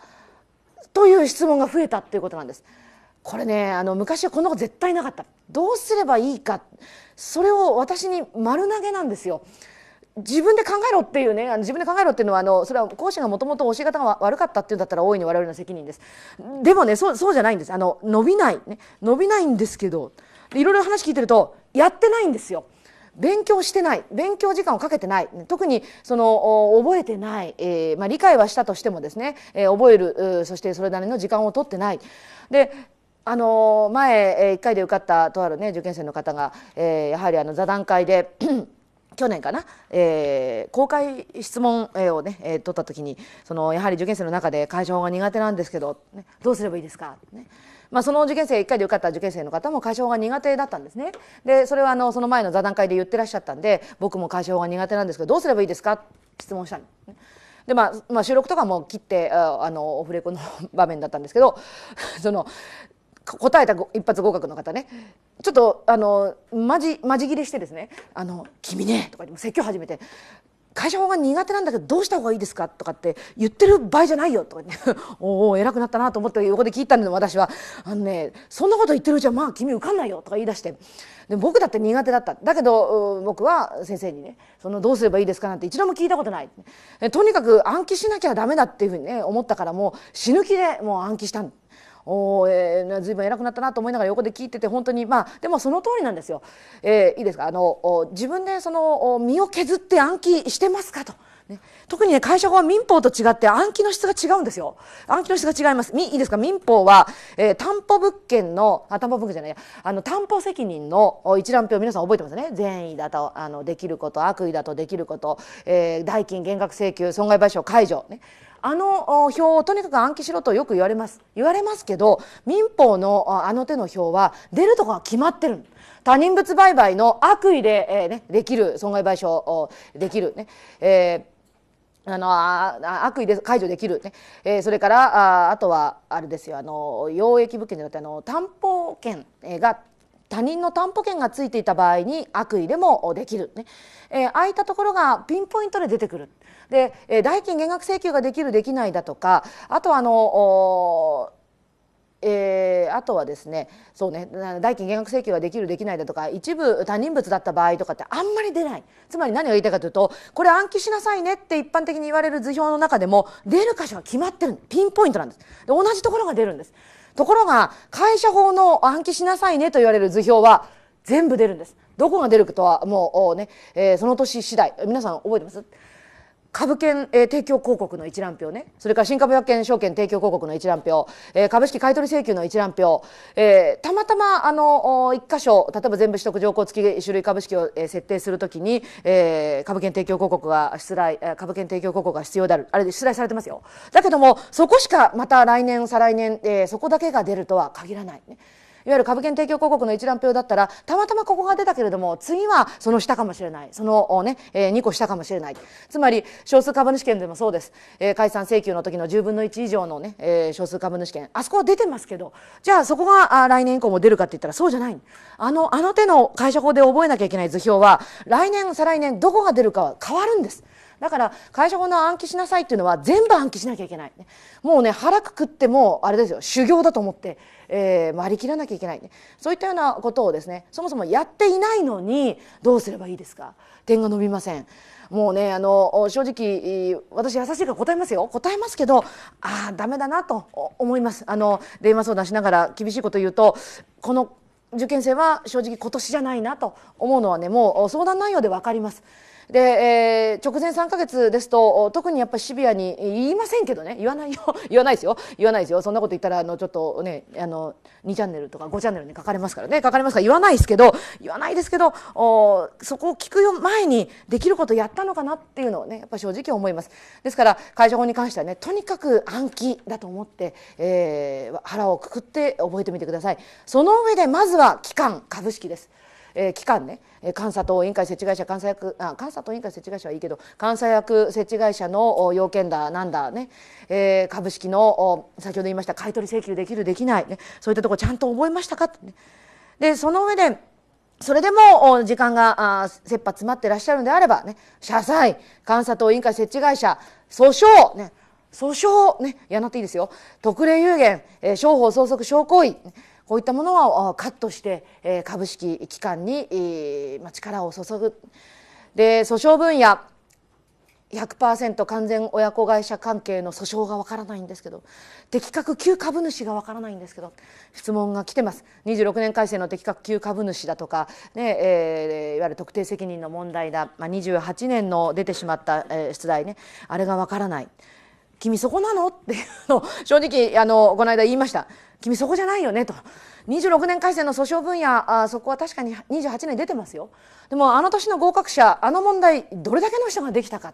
という質問が増えたということなんです。これねあの昔はこんなこと絶対なかったどうすればいいかそれを私に丸投げなんですよ。自分で考えろっていうねあの自分で考えろっていうのはあのそれは講師がもともと教え方が悪かったっていうんだったら大いに我々の責任ですでもねそうそうじゃないんですあの伸びない、ね、伸びないんですけどいろいろ話聞いてるとやってないんですよ。勉強してない勉強時間をかけてない特にその覚えてない、えーまあ、理解はしたとしてもですね、えー、覚えるそしてそれなりの時間を取ってない。であの前1回で受かったとある、ね、受験生の方が、えー、やはりあの座談会で 去年かな、えー、公開質問をね、えー、取った時にそのやはり受験生の中で解消法が苦手なんですけど、ね、どうすればいいですか、ね、まあ、その受験生1回で受かった受験生の方も歌唱が苦手だったんですね。でそれはあのその前の座談会で言ってらっしゃったんで僕も歌唱が苦手なんですけどどうすればいいですかって質問したの。でまあ、まあ、収録とかも切ってあのオフレコの場面だったんですけど その答えた一発合格の方ねちょっとあのマジマジ切れしてですね「あの君ね」とか言も説教始めて会社法が苦手なんだけどどうした方がいいですか?」とかって言ってる場合じゃないよとか、ね、おお偉くなったなと思って横で聞いたんで私は「あのねそんなこと言ってるうちはまあ君受かんないよ」とか言い出してで僕だって苦手だっただけど僕は先生にねそのどうすればいいですかなんて一度も聞いたことないとにかく暗記しなきゃダメだっていうふうにね思ったからもう死ぬ気でもう暗記したんおえー、ぶん偉くなったなと思いながら横で聞いてて本当にまあでもその通りなんですよ。えー、いいですかあのお自分でそのお身を削って暗記してますかと。ね、特にね、会社法は民法と違って暗記の質が違うんですよ。暗記の質が違います。みいいですか民法は、えー、担保物件の、あ、担保物件じゃないや、あの、担保責任の一覧表、皆さん覚えてますね。善意だと、あの、できること、悪意だとできること、えー、代金減額請求、損害賠償解除、ね。あの表をとにかく暗記しろとよく言われます言われますけど民法のあの手の表は出るとかが決まってる他人物売買の悪意で、えー、ね、できる損害賠償できるね、えーあのあ。悪意で解除できるね、えー、それからああとはあれですよあの養液物件じゃなくてあの担保権が他人の担保権がついていた場合に悪意でもできるね、ねえー、ああいったところがピンポイントで出てくるで、えー、代金減額請求ができるできないだとかあとはあのえー、あとはですねそうね代金減額請求ができるできないだとか一部他人物だった場合とかってあんまり出ないつまり何が言いたいかというとこれ暗記しなさいねって一般的に言われる図表の中でも出る箇所が決まってるピンポイントなんですで同じところが出るんですところが会社法の暗記しなさいねと言われる図表は全部出るんですどこが出るかとはもうね、えー、その年次第皆さん覚えてます株券、えー、提供広告の一覧表ねそれから新株百件証券提供広告の一覧表、えー、株式買取請求の一覧表、えー、たまたまあの一箇所例えば全部取得条項付き種類株式を、えー、設定するときに、えー、株券提供広告が出来株券提供広告が必要であるあれで出題されてますよだけどもそこしかまた来年再来年、えー、そこだけが出るとは限らない、ね。いわゆる株券提供広告の一覧表だったらたまたまここが出たけれども次はその下かもしれないそのね、えー、2個下かもしれないつまり少数株主権でもそうです、えー、解散請求の時の10分の1以上のね、えー、少数株主権あそこは出てますけどじゃあそこが来年以降も出るかって言ったらそうじゃないあのあの手の会社法で覚えなきゃいけない図表は来年再来年どこが出るかは変わるんです。だから会社法の暗記しなさいっていうのは全部暗記しなきゃいけない、もうね腹くくってもあれですよ修行だと思って、えー、割り切らなきゃいけない、そういったようなことをですねそもそもやっていないのにどうすればいいですか点が伸びませんもうねあの正直私優しいから答えますよ答えますけどああダメだなと思いますあの電話相談しながら厳しいこと言うとこの受験生は正直今年じゃないなと思うのはねもう相談内容で分かります。で、えー、直前3か月ですと特にやっぱりシビアに言いませんけどね言わないよ 言わないですよ言わないですよそんなこと言ったらあのちょっとねあの2チャンネルとか5チャンネルに書かれますからね書かれますから言わないですけど言わないですけどおそこを聞くよ前にできることやったのかなっていうのをねやっぱ正直思います。ですから解除法に関してはねとにかく暗記だと思って、えー、腹をくくって覚えてみてください。その上でまずは期間株式です。えー、期間ね監査等委員会設置会社監査役あ監査等委員会設置会社はいいけど監査役設置会社の要件だなんだね、えー、株式の先ほど言いました買取請求できるできない、ね、そういったとこちゃんと覚えましたかって、ね、でその上でそれでも時間が切羽詰まってらっしゃるんであればね社債監査等委員会設置会社訴訟ね訴訟ねやなっていいですよ特例有限、えー、商法相続証行為こういったものはカットして株式機関に力を注ぐで訴訟分野100%完全親子会社関係の訴訟がわからないんですけど的確旧株主がわからないんですけど質問が来てます26年改正の的確旧株主だとか、ねえー、いわゆる特定責任の問題だ、まあ、28年の出てしまった、えー、出題ねあれがわからない君そこなの?」っていうのを正直あのこの間言いました「君そこじゃないよね」と。26年改正の訴訟分野あそこは確かに28年出てますよでもあの年の合格者あの問題どれだけの人ができたか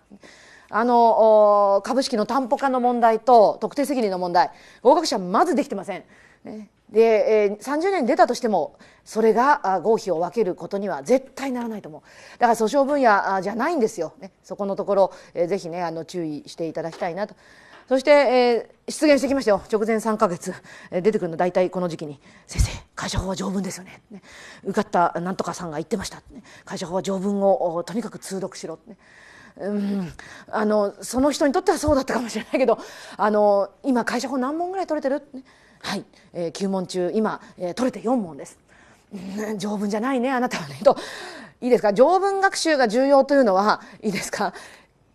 あの株式の担保化の問題と特定責任の問題合格者まずできてません、ね、で、えー、30年出たとしてもそれが合否を分けることには絶対ならないと思うだから訴訟分野じゃないんですよ、ね、そこのところ、えー、ぜひねあの注意していただきたいなと。そして、えー、出現してきましたよ直前3か月、えー、出てくるの大体この時期に「先生会社法は条文ですよね」ね受かったなんとかさんが言ってました、ね、会社法は条文をとにかく通読しろ」ね。うん、あのその人にとってはそうだったかもしれないけどあの今会社法何問ぐらい取れてる、ね、はい、えー、9問中今、えー、取れて4問です。条文じゃないねあなたはねといいですか条文学習が重要というのはいいですか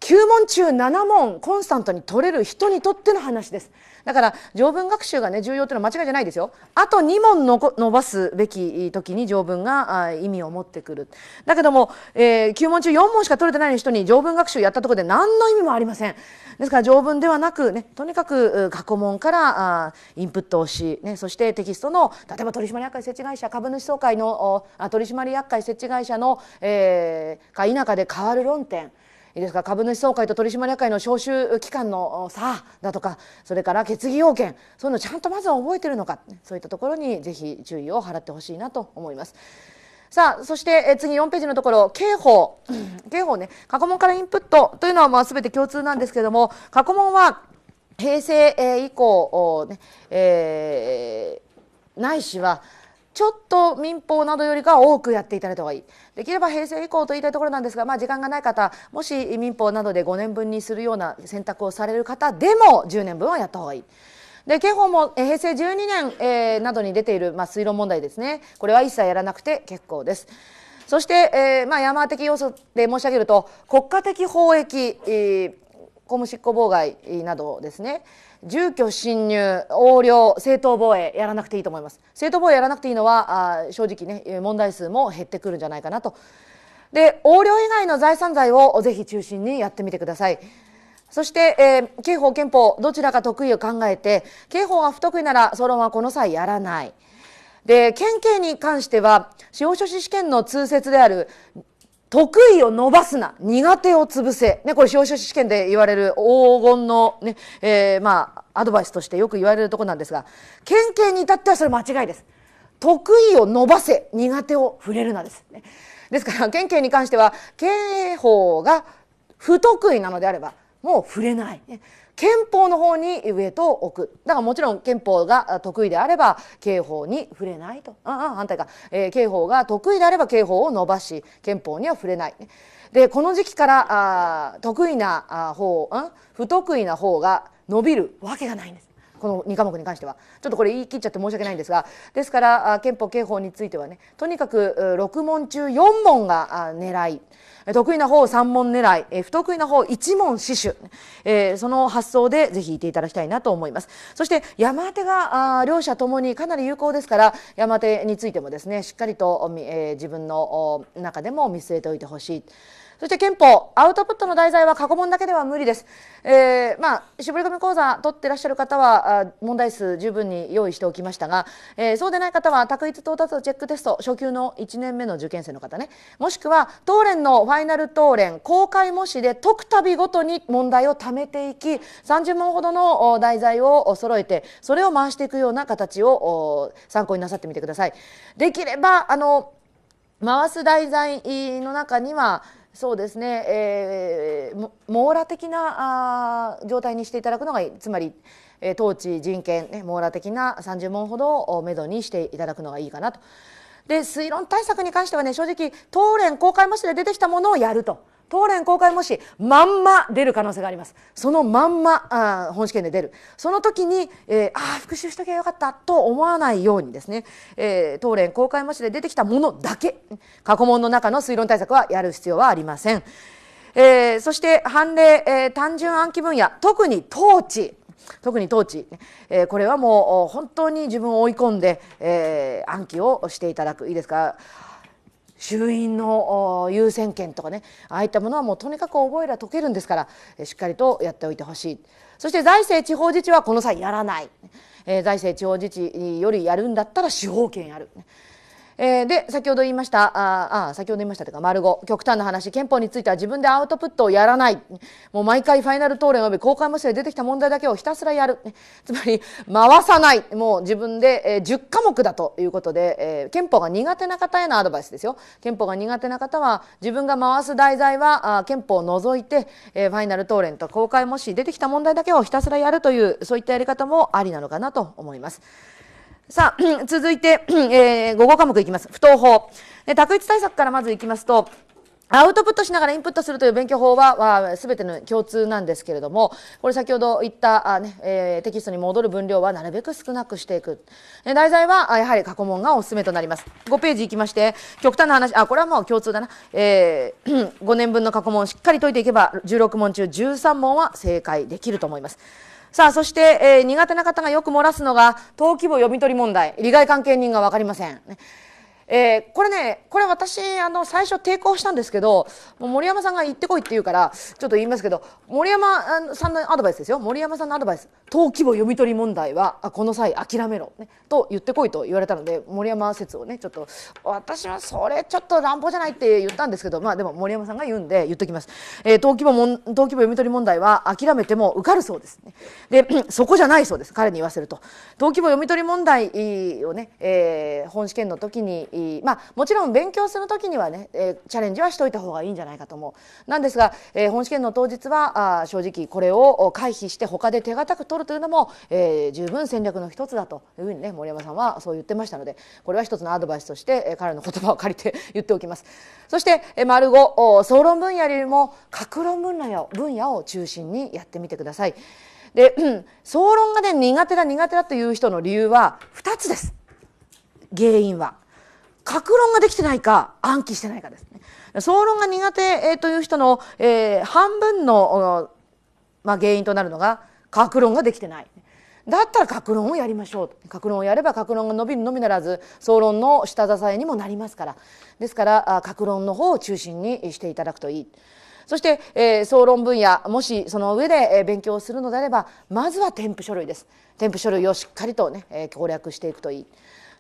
9問中7問コンスタントに取れる人にとっての話ですだから条文学習がね重要というのは間違いじゃないですよあと2問伸ばすべき時に条文が意味を持ってくるだけども、えー、9問中4問しか取れてない人に条文学習やったところで何の意味もありませんですから条文ではなくねとにかく過去問からインプットをし、ね、そしてテキストの例えば取締役会設置会社株主総会の取締役会設置会社の、えー、か否かで変わる論点いいですか株主総会と取締役会の招集期間の差だとかそれから決議要件そういうのちゃんとまずは覚えてるのかそういったところにぜひ注意を払ってほしいなと思います。さあそしてえ次4ページのところ刑法 刑法ね過去問からインプットというのはまあ全て共通なんですけれども過去問は平成以降、ねえー、ないしはちょっと民法などよりかは多くやっていただいた方がいいできれば平成以降と言いたいところなんですが、まあ、時間がない方もし民法などで5年分にするような選択をされる方でも10年分はやった方がいい。で刑法も平成12年、えー、などに出ている、まあ、問題ですねこれは一切やらなくて結構です。そして、えーまあ、山的要素で申し上げると国家的法益、えー、公務執行妨害などですね住居侵入、横領、正当防衛やらなくていいと思います。正当防衛やらなくていいのはあ正直ね問題数も減ってくるんじゃないかなと。で横領以外の財産罪をぜひ中心にやってみてください。そして、えー、刑法憲法どちらか得意を考えて刑法が不得意なら総論はこの際やらない。で県警に関しては司法書士試験の通説である得意を伸ばすな苦手を潰せ、ね、これ司法書士試験で言われる黄金のね、えー、まあアドバイスとしてよく言われるとこなんですが県警に至ってはそれ間違いです得意を伸ばせ苦手を触れるなです、ね、ですから県警に関しては経営法が不得意なのであればもう触れない憲法の方にウエイトを置くだからもちろん憲法が得意であれば刑法に触れないとああ反対か、えー、刑法が得意であれば刑法を伸ばし憲法には触れない。でこの時期からあ得意な方不得意な方が伸びるわけがないんです。この2科目に関してはちょっとこれ言い切っちゃって申し訳ないんですがですから憲法刑法についてはねとにかく6問中4問が狙い得意な方3問狙い不得意な方1問死守、えその発想でぜひいていただきたいなと思いますそして山手が両者ともにかなり有効ですから山手についてもですねしっかりと、え自分の中でも見据えておいてほしい。そして憲法、アウトプットの題材は過去問だけでは無理です。えー、まあ、絞り込み講座取ってらっしゃる方は、問題数十分に用意しておきましたが、えー、そうでない方は、択一到達チェックテスト、初級の1年目の受験生の方ね、もしくは、当連のファイナル当連、公開模試で解くたびごとに問題を貯めていき、30問ほどの題材を揃えて、それを回していくような形を参考になさってみてください。できれば、あの、回す題材の中には、そうですね、えー、網羅的なあ状態にしていただくのがつまり、えー、統治人権、ね、網羅的な30問ほどをめどにしていただくのがいいかなと。で推論対策に関してはね正直東連公開模試で出てきたものをやると当連公開模試まんま出る可能性がありますそのまんまあ本試験で出るその時に、えー、ああ復習しときゃよかったと思わないようにですね、えー、当連公開模試で出てきたものだけ過去問の中の推論対策はやる必要はありません、えー、そして判例、えー、単純暗記分野特に統治特に統治、えー、これはもう本当に自分を追い込んで、えー、暗記をしていただくいいですか衆院の優先権とかねああいったものはもうとにかく覚えら解けるんですからしっかりとやっておいてほしいそして財政地方自治はこの際やらない、えー、財政地方自治よりやるんだったら司法権やる、えー、で先ほど言いましたああ先ほど言いましたというか丸5極端な話憲法については自分でアウトプットをやらないもう毎回ファイナル討論及び公開模試で出てきた問題だけをひたすらやるつまり回さないもう自分で、えー、10科目だということで、えー、憲法が苦手な方へのアドバイスですよ憲法が苦手な方は自分が回す題材はあ憲法を除いて、えー、ファイナル討論と公開模試出てきた問題だけをひたすらやるというそういったやり方もありなのかなと思います。さあ、続いて、えー、5号科目いきます。不当法。卓越対策からまずいきますと、アウトプットしながらインプットするという勉強法は、すべての共通なんですけれども、これ先ほど言ったあね、えー、テキストに戻る分量はなるべく少なくしていく。え題材はやはり過去問がおすすめとなります。5ページいきまして、極端な話、あ、これはもう共通だな。えー、5 年分の過去問をしっかり解いていけば、16問中13問は正解できると思います。さあ、そして、えー、苦手な方がよく漏らすのが、登記簿読み取り問題。利害関係人がわかりません。えー、これね、これ私、あの、最初抵抗したんですけど、もう森山さんが行ってこいって言うから、ちょっと言いますけど、森山さんのアドバイスですよ。森山さんのアドバイス。登記簿読み取り問題はあこの際諦めろ、ね、と言ってこいと言われたので森山説をねちょっと私はそれちょっと乱暴じゃないって言ったんですけどまあでも森山さんが言うんで言っときます、え登記簿も登記簿読み取り問題は諦めても受かるそうですねで そこじゃないそうです彼に言わせると登記簿読み取り問題をね、えー、本試験の時にまあもちろん勉強する時にはね、えー、チャレンジはしといた方がいいんじゃないかと思うなんですが、えー、本試験の当日はあ正直これを回避して他で手堅く取るるというのも、えー、十分戦略の一つだというふうにね森山さんはそう言ってましたのでこれは一つのアドバイスとして、えー、彼の言葉を借りて言っておきます。そして、えー、丸5総論分野よりも各論分野を分野を中心にやってみてください。で、うん、総論がね苦手だ苦手だという人の理由は二つです原因は。格論ができてないか暗記してないかです総論が苦手という人の、えー、半分の、まあ、原因となるのが格論ができてない。だったら格論をやりましょう格論をやれば格論が伸びるのみならず総論の下支えにもなりますからですから格論の方を中心にしていただくといい。そして、えー、総論分野もしその上で、えー、勉強するのであればまずは添付書類です添付書類をしっかりとね、えー、攻略していくといい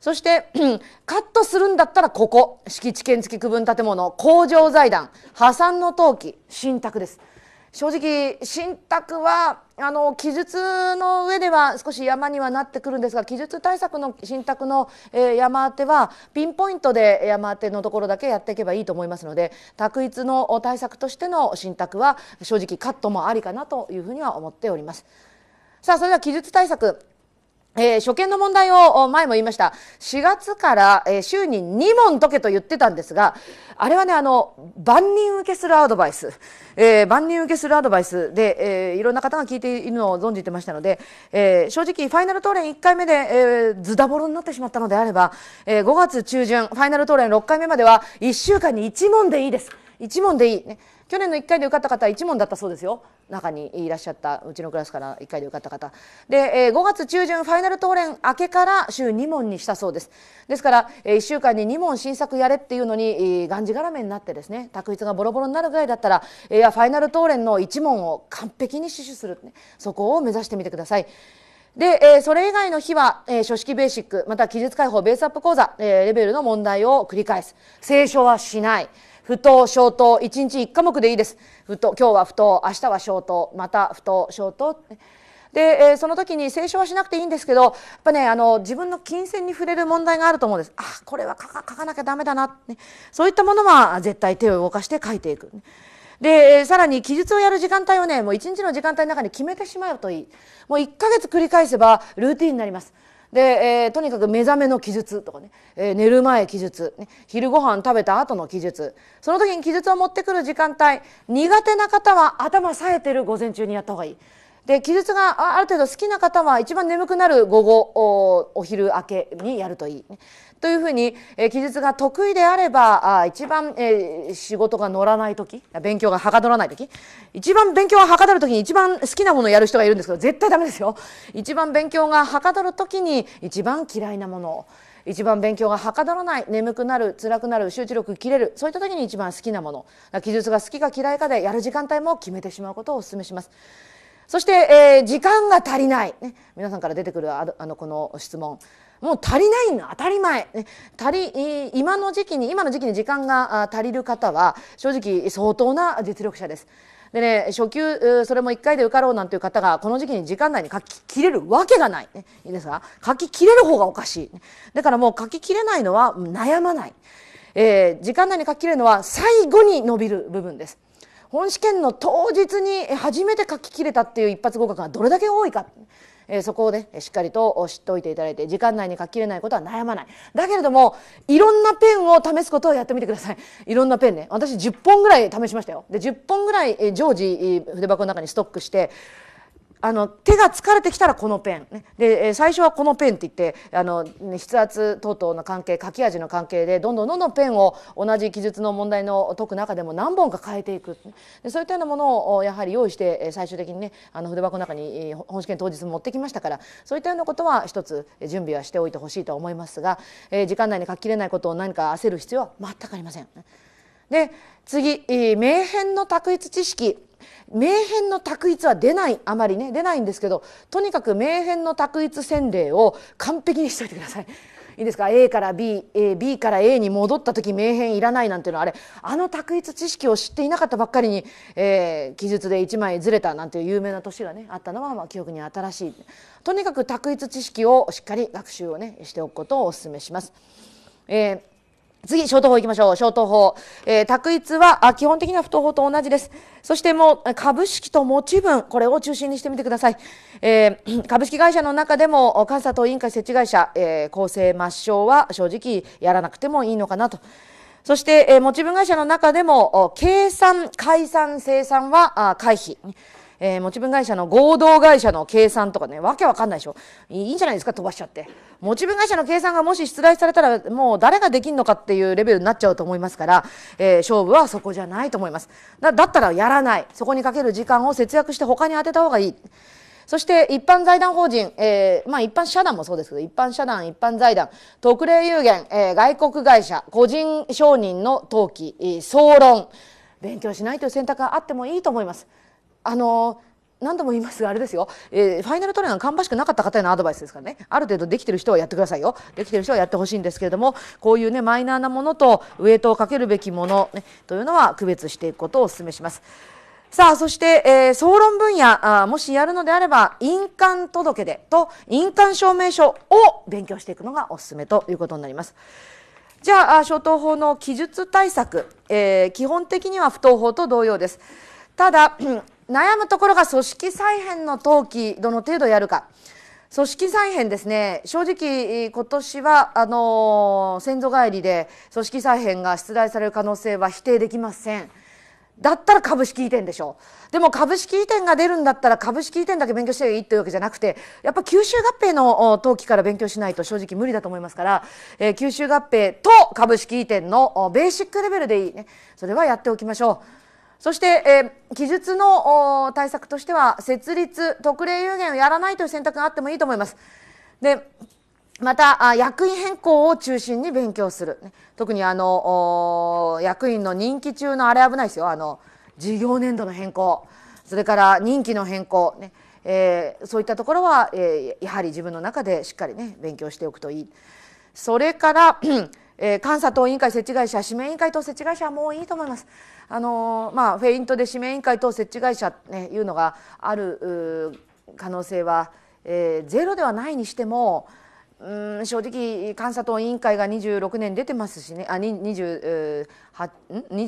そして カットするんだったらここ敷地建築区分建物工場財団破産の登記信託です正直信託はあの記述の上では少し山にはなってくるんですが記述対策の信託の、えー、山当てはピンポイントで山当てのところだけやっていけばいいと思いますので択一の対策としての信託は正直カットもありかなというふうには思っております。さあそれでは記述対策えー、初見の問題を前も言いました4月から、えー、週に2問解けと言ってたんですがあれはねあの万人受けするアドバイス、えー、万人受けするアドバイスで、えいろんな方が聞いているのを存じてましたので、え正直ファイナル答ー1回目で、えズダボロになってしまったのであれば、え5月中旬ファイナル答ー6回目までは1週間に1問でいいです1問でいい、ね去年の1回で受かった方は1問だったそうですよ中にいらっしゃったうちのクラスから1回で受かった方で、えー、5月中旬ファイナル当連明けから週2問にしたそうですですから、えー、1週間に2問新作やれっていうのに、えー、がんじがらめになってですね択一がボロボロになるぐらいだったら、えー、いやファイナル当連の1問を完璧に死守する、ね、そこを目指してみてください。で、えー、それ以外の日は、えー、書式ベーシック、また記述解放ベースアップ講座、えー、レベルの問題を繰り返す。聖書はしない。不当消灯一日1科目でいいです不当今日は不当明日は消灯また不当消灯で、えー、その時に清書はしなくていいんですけどやっぱねあの自分の金銭に触れる問題があると思うんですあこれは書か書かなきゃダメだな、ね、そういったものは絶対手を動かして書いていく。でさらに記述をやる時間帯をねもう一日の時間帯の中に決めてしまうといいもう1ヶ月繰り返せばルーティンになりますで、えー、とにかく目覚めの記述とかね、えー、寝る前記述、ね、昼ご飯食べた後の記述その時に記述を持ってくる時間帯苦手な方は頭冴えてる午前中にやった方がいい。で記述がある程度好きな方は一番眠くなる午後お昼明けにやるといい。というふうに、えー、記述が得意であればあ一番、えー、仕事が乗らない時勉強がはかどらない時一番勉強がはかどる時に一番好きなものをやる人がいるんですけど絶対ダメですよ。一番勉強がはかどる時に一番嫌いなものを。一番勉強がはかどらない眠くなる辛くなる集中力切れるそういった時に一番好きなもの記述が好きか嫌いかでやる時間帯も決めてしまうことをお勧めします。そして、えー、時間が足りない、ね、皆さんから出てくるあのこの質問もう足りないの当たり前足り今の時期に今の時期に時間が足りる方は正直相当な実力者です。でね初級それも1回で受かろうなんていう方がこの時期に時間内に書き切れるわけがない、ね、いいですか書き切れる方がおかしいだからもう書き切れないのは悩まない、えー、時間内に書き切れるのは最後に伸びる部分です。本試験の当日に初めて書き切れたっていう一発合格がどれだけ多いかえそこをねしっかりと知っておいていただいて時間内に書ききれないことは悩まないだけれどもいろんなペンを試すことをやってみてくださいいろんなペンね私10本ぐらい試しましたよで10本ぐらい常時筆箱の中にストックしてあの手が疲れてきたらこのペン、ね、で最初はこのペンって言ってあの筆圧等々の関係書き味の関係でどんどんどんどんペンを同じ記述の問題の解く中でも何本か変えていくでそういったようなものをやはり用意して最終的にねあの筆箱の中に本試験当日持ってきましたからそういったようなことは一つ準備はしておいてほしいと思いますが、え時間内に書ききれないことを何か焦る必要は全くありません。で次名変の卓越知識名変の択一は出ないあまりね出ないんですけどとにかく名変の択一洗礼を完璧にしといてください。いいですか A から B, A B から A に戻った時名変いらないなんていうのはあれあの択一知識を知っていなかったばっかりに、えー、記述で1枚ずれたなんていう有名な年がねあったのは、まあ、記憶に新しいとにかく択一知識をしっかり学習をねしておくことをお勧めします。えー次、消灯法行きましょう。消灯法。えー、択一はあ、基本的な不当法と同じです。そしてもう、株式と持ち分、これを中心にしてみてください。えー、株式会社の中でも、監査等委員会設置会社、えー、構成抹消は正直やらなくてもいいのかなと。そして、えー、持ち分会社の中でも、計算、解散、生産はあ回避。えー、持ち分会社の合同会社の計算とかね、わけわかんないでしょ。いいんじゃないですか、飛ばしちゃって。持ち分会社の計算がもし出題されたら、もう誰ができんのかっていうレベルになっちゃうと思いますから、えー、勝負はそこじゃないと思います。だだったらやらない。そこにかける時間を節約して他に当てた方がいい。そして一般財団法人、えー、まあ一般社団もそうですけど、一般社団、一般財団、特例有限、えー、外国会社、個人承認の登記、総論、勉強しないという選択があってもいいと思います。あの何度も言いますがあれですよ、えー、ファイナルトレーナーが芳しくなかった方へのアドバイスですからねある程度できてる人はやってくださいよできてる人はやってほしいんですけれどもこういうねマイナーなものとウエイトをかけるべきもの、ね、というのは区別していくことをお勧めします。さあ、そして、えー、総論分野あ、もしやるのであれば、印鑑届でと印鑑証明書を勉強していくのがおすすめということになります。じゃあ、初等法の記述対策、えー、基本的には不等法と同様です。ただ、悩むところが組織再編の登記どの程度やるか組織再編ですね正直今年はあの先祖返りで組織再編が出題される可能性は否定できません。だったら株式移転でしょうでも株式移転が出るんだったら株式移転だけ勉強していいというわけじゃなくてやっぱ吸収合併の登記から勉強しないと正直無理だと思いますから、えー、吸収合併と株式移転のベーシックレベルでいいねそれはやっておきましょう。そして、えー、記述の対策としては設立特例有限をやらないという選択があってもいいと思います。でまた役員変更を中心に勉強する特にあの役員の任期中のあれ危ないですよあの事業年度の変更それから任期の変更ね、えー、そういったところは、えー、やはり自分の中でしっかりね勉強しておくといい。それから、えー、監査等委員会設置会社指名委員会等設置会社はもういいと思います。あのまあ、フェイントで指名委員会等設置会社と、ね、いうのがある可能性は、えー、ゼロではないにしてもうん正直監査等委員会が26年出てますしねあ20年じゃない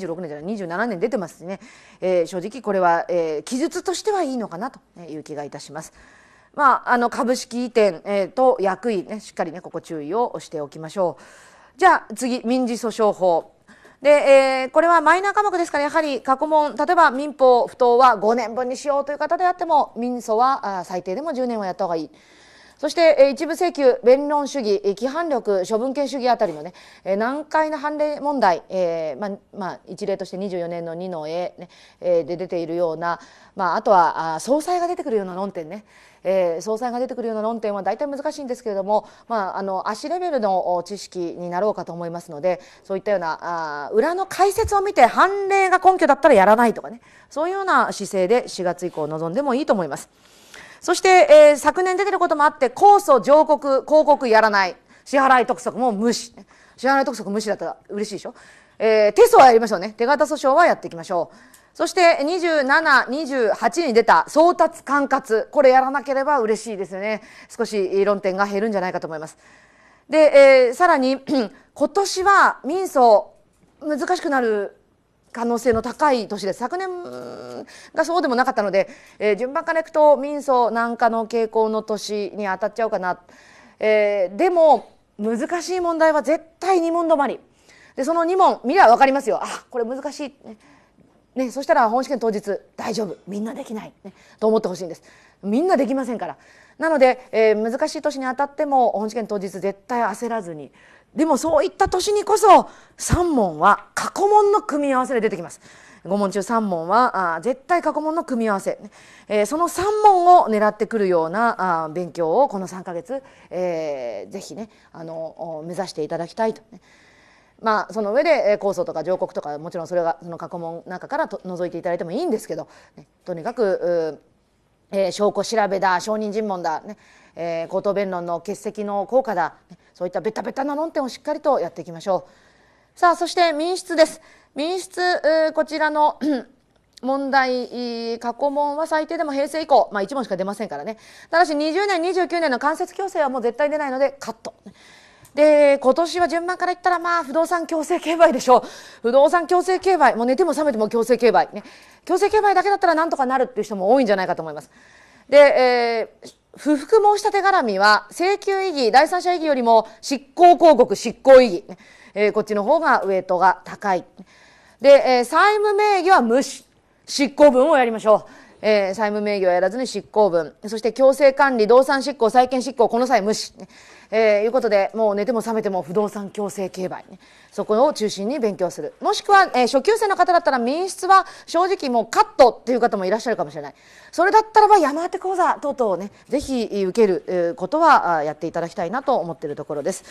27年出てますしね、えー、正直これは、えー、記述としてはいいのかなという気がいたします。まあ、あの株式移転、えー、と役員、ね、しっかり、ね、ここ注意をしておきましょう。じゃあ次民事訴訟法で、えー、これはマイナー科目ですからやはり過去問例えば民法不当は5年分にしようという方であっても民訴は最低でも10年はやった方がいい。そして、一部請求、弁論主義、規範力、処分権主義あたりのね、難解な判例問題、えーままあ、一例として24年の2の A、ねえー、で出ているような、まあ、あとはあ総裁が出てくるような論点ね、えー、総裁が出てくるような論点は大体難しいんですけれども、まあ、あの足レベルの知識になろうかと思いますのでそういったようなあ裏の解説を見て判例が根拠だったらやらないとかねそういうような姿勢で4月以降臨んでもいいと思います。そして、えー、昨年出てることもあって控訴上告広告やらない支払い督促も無視支払い督促無視だったら嬉しいでしょ、えー、テストはやりましょうね手形訴訟はやっていきましょうそして2728に出た送達管轄これやらなければ嬉しいですよね少し論点が減るんじゃないかと思います。で、えー、さらに 今年は民訴難しくなる可能性の高い年です昨年がそうでもなかったので、えー、順番からいくと民訴んかの傾向の年に当たっちゃうかな、えー、でも難しい問題は絶対2問止まりでその2問見れば分かりますよあこれ難しい、ね、ね、そしたら本試験当日大丈夫みんなできない、ね、と思ってほしいんですみんなできませんからなので、えー、難しい年に当たっても本試験当日絶対焦らずにでもそういった年にこそ3問は過去問の組み合わせで出てきます。5問中3問はあ絶対過去問の組み合わせ、えー、その3問を狙ってくるようなあ勉強をこの3か月、えー、ぜひねあの目指していただきたいと、ね。まあ、その上で構想とか上告とかもちろんそれがその過去問の中からと覗いていただいてもいいんですけど、ね、とにかく、えー、証拠調べだ証人尋問だ、ねえー、口頭弁論の欠席の効果だ、ねそういったベタベタな論点をしっかりとやっていきましょうさあそして民室です民室こちらの 問題過去問は最低でも平成以降、まあ、1問しか出ませんからねただし20年29年の間接強制はもう絶対出ないのでカット。で今年は順番から言ったらまあ不動産強制競売でしょう不動産強制競売もう寝ても覚めても強制競売ね強制競売だけだったらなんとかなるっていう人も多いんじゃないかと思います。で、えー不服申し立て絡みは請求意義第三者意義よりも執行広告執行意義、えー、こっちの方がウエイトが高いで、えー、債務名義は無視執行分をやりましょう、えー、債務名義はやらずに執行分そして強制管理動産執行債権執行この際無視えー、いうことでもう寝ても覚めても不動産強制競売、ね、そこを中心に勉強するもしくは、えー、初級生の方だったら民室は正直もうカットっていう方もいらっしゃるかもしれないそれだったらば山手講座等々ねぜひ受けることはやっていただきたいなと思っているところです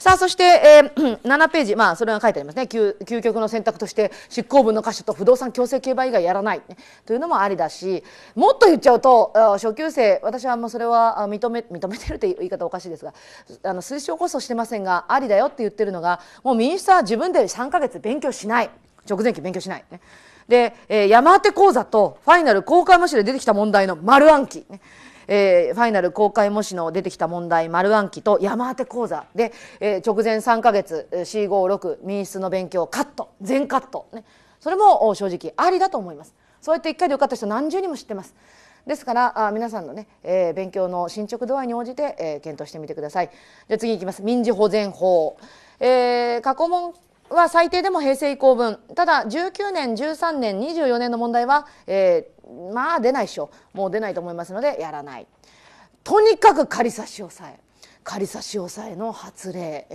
さあそして、えー、7 ページまあそれが書いてありますね究究極の選択として執行部の箇所と不動産強制競売以外やらない、ね、というのもありだしもっと言っちゃうと初級生私はもうそれは認め認めてるという言い方おかしいですがあの推奨こそしてませんがありだよって言ってるのがもう民主党は自分で3か月勉強しない直前期勉強しない、ね、で、えー、山当て講座とファイナル公開模試で出てきた問題の丸暗記、ねえー、ファイナル公開模試の出てきた問題丸暗記と山当て講座で、えー、直前3か月 C56 民室の勉強カット全カット、ね、それも正直ありだと思います。そうやって1回で受かった人何十人も知ってます。ですからあ皆さんのね、えー、勉強の進捗度合いに応じて、えー、検討してみてくださいじゃ次いきます民事保全法、えー、過去問は最低でも平成以降分ただ19年13年24年の問題は、えー、まあ出ないでしょもう出ないと思いますのでやらないとにかく仮差し押さえ仮差し押さえの発令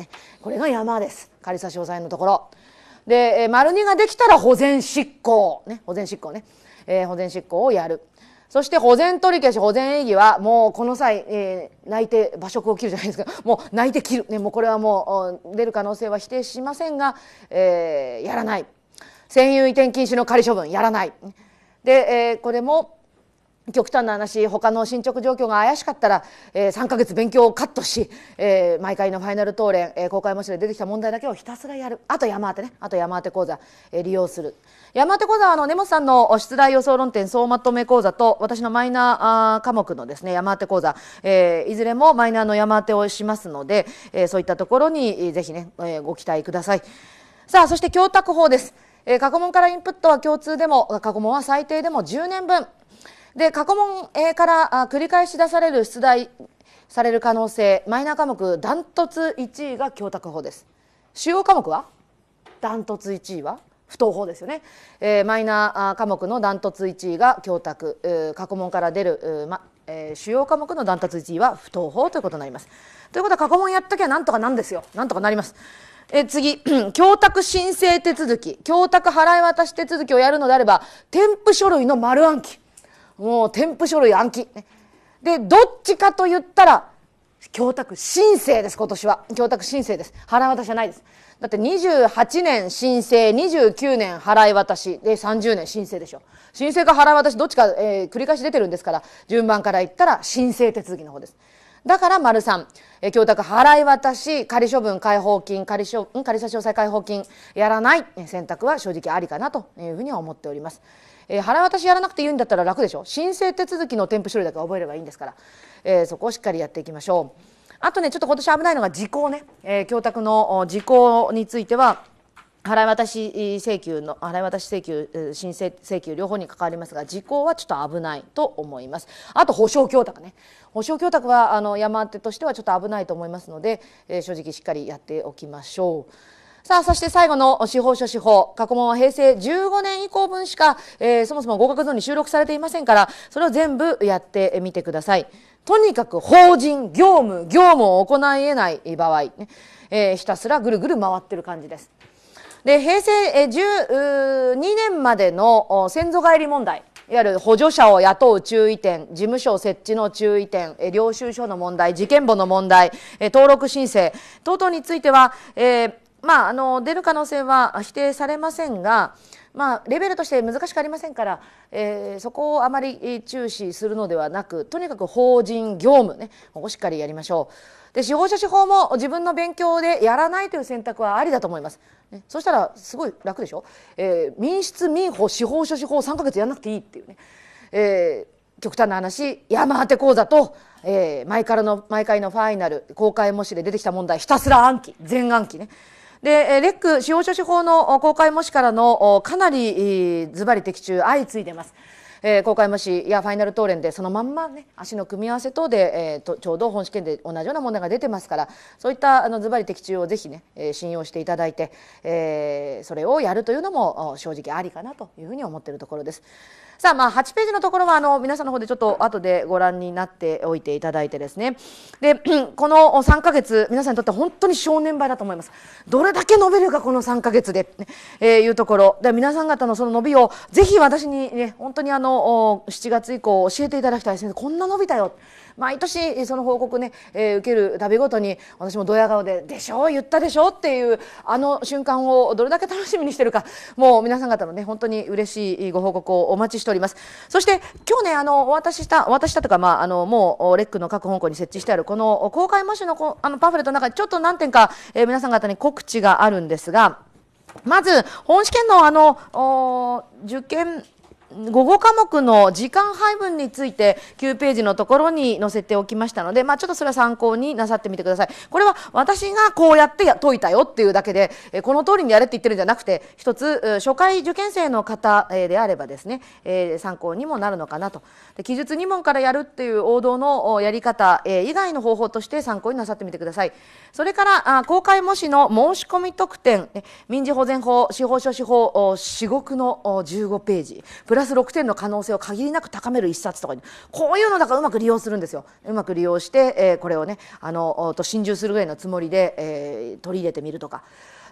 これが山です仮差し押さえのところで、えー、丸2ができたら保全執行ね保全執行ね、えー、保全執行をやるそして保全取り消し保全異議はもうこの際、えー、泣いて馬食を切るじゃないですか もう泣いて切る、ね、もうこれはもう出る可能性は否定しませんが、えー、やらない占有移転禁止の仮処分やらないで、えー、これも極端な話他の進捗状況が怪しかったら、えー、3か月勉強をカットし、えー、毎回のファイナル答練、えー、公開模試で出てきた問題だけをひたすらやるあと山当てねあと山当て講座、えー、利用する山当て講座はあの根本さんの出題予想論点総まとめ講座と私のマイナー科目のですね山当て講座、えー、いずれもマイナーの山当てをしますので、えー、そういったところにぜひね、えー、ご期待くださいさあそして教託法です、えー、過去問からインプットは共通でも過去問は最低でも10年分で過去問から繰り返し出される出題される可能性マイナー科目ダントツ1位が教託法です主要科目はダントツ1位は不当法ですよね、えー、マイナー科目のダントツ1位が教託、過去問から出る、ま主要科目のダントツ1位は不当法ということになりますということは過去問やっときゃなんとかなんですよなんとかなりますえ次、供託申請手続き、供託払い渡し手続きをやるのであれば、添付書類の丸暗記。もう添付書類暗記。で、どっちかと言ったら、供託申請です、今年は。供託申請です。払い渡しじゃないです。だって28年申請、29年払い渡し、で30年申請でしょ。申請か払い渡し、どっちか、えー、繰り返し出てるんですから、順番から言ったら申請手続きの方です。だから丸三、え供託払い渡し、仮処分解放金、仮処、仮差し押さえ解放金やらない選択は正直ありかなというふうには思っております。えー、払い渡しやらなくていいんだったら楽でしょ申請手続きの添付書類だけ覚えればいいんですから、えー、そこをしっかりやっていきましょうあとねちょっと今年危ないのが時効ね、えー、供託の時効については払い渡し請求の払い渡し請求申請請求両方に関わりますが時効はちょっと危ないと思いますあと保証供託ね保証供託はあの山手としてはちょっと危ないと思いますので、えー、正直しっかりやっておきましょう。さあ、そして最後の司法書士法。過去問は平成15年以降分しか、えー、そもそも合格ゾーンに収録されていませんから、それを全部やってみてください。とにかく法人、業務、業務を行い得ない場合、ねえー、ひたすらぐるぐる回ってる感じです。で、平成12年までの先祖返り問題。いわゆる補助者を雇う注意点、事務所設置の注意点、領収書の問題、事件簿の問題、登録申請等々については、えーまあ、あの出る可能性は否定されませんが、まあ、レベルとして難しくありませんから、えー、そこをあまり注視するのではなくとにかく法人業務ねここしっかりやりましょうで司法書士法も自分の勉強でやらないという選択はありだと思います、ね、そしたらすごい楽でしょ、えー、民室民法司法書士法3か月やらなくていいっていうね、えー、極端な話山当て講座と、えー、からの毎回のファイナル公開模試で出てきた問題ひたすら暗記全暗記ねでレック司法書士法の公開模試からのかなりズバリ的中相次いでます。え公開模試やファイナル答練でそのまんまね足の組み合わせ等で、えー、とちょうど本試験で同じような問題が出てますからそういったあのズバリ的中をぜひね、えー、信用していただいて、えー、それをやるというのも正直ありかなというふうに思っているところです。さあまあ8ページのところはあの皆さんの方でちょっと後でご覧になっておいていただいてですねで この3ヶ月皆さんにとって本当に正念場だと思いますどれだけ伸びるかこの3ヶ月で、えー、いうところで皆さん方のその伸びをぜひ私にね本当にあの7月以降教えていただきたいですねこんな伸びたよ毎年その報告ね、えー、受けるたびごとに私もドヤ顔で「でしょう言ったでしょ」っていうあの瞬間をどれだけ楽しみにしてるかもう皆さん方のね本当に嬉しいご報告をお待ちしておりますそして今日ねあのお渡ししたお渡ししたとか、まあ、あのもうレックの各香港に設置してあるこの公開模試のあのパンフレットの中にちょっと何点か、えー、皆さん方に告知があるんですがまず本試験のあの受験午後科目の時間配分について9ページのところに載せておきましたので、まあ、ちょっとそれは参考になさってみてください。これは私がこうやって解いたよっていうだけで、この通りにやれって言ってるんじゃなくて、一つ、初回受験生の方であればですね、参考にもなるのかなと。で記述2問からやるっていう王道のやり方、以外の方法として参考になさってみてください。それから、公開模試の申し込み特典、民事保全法、司法書士法、至極の15ページ、プララス6点の可能性を限りなく高める一冊とかこういうのだからうまく利用するんですようまく利用して、えー、これをねあのと心中するぐらいのつもりで、えー、取り入れてみるとか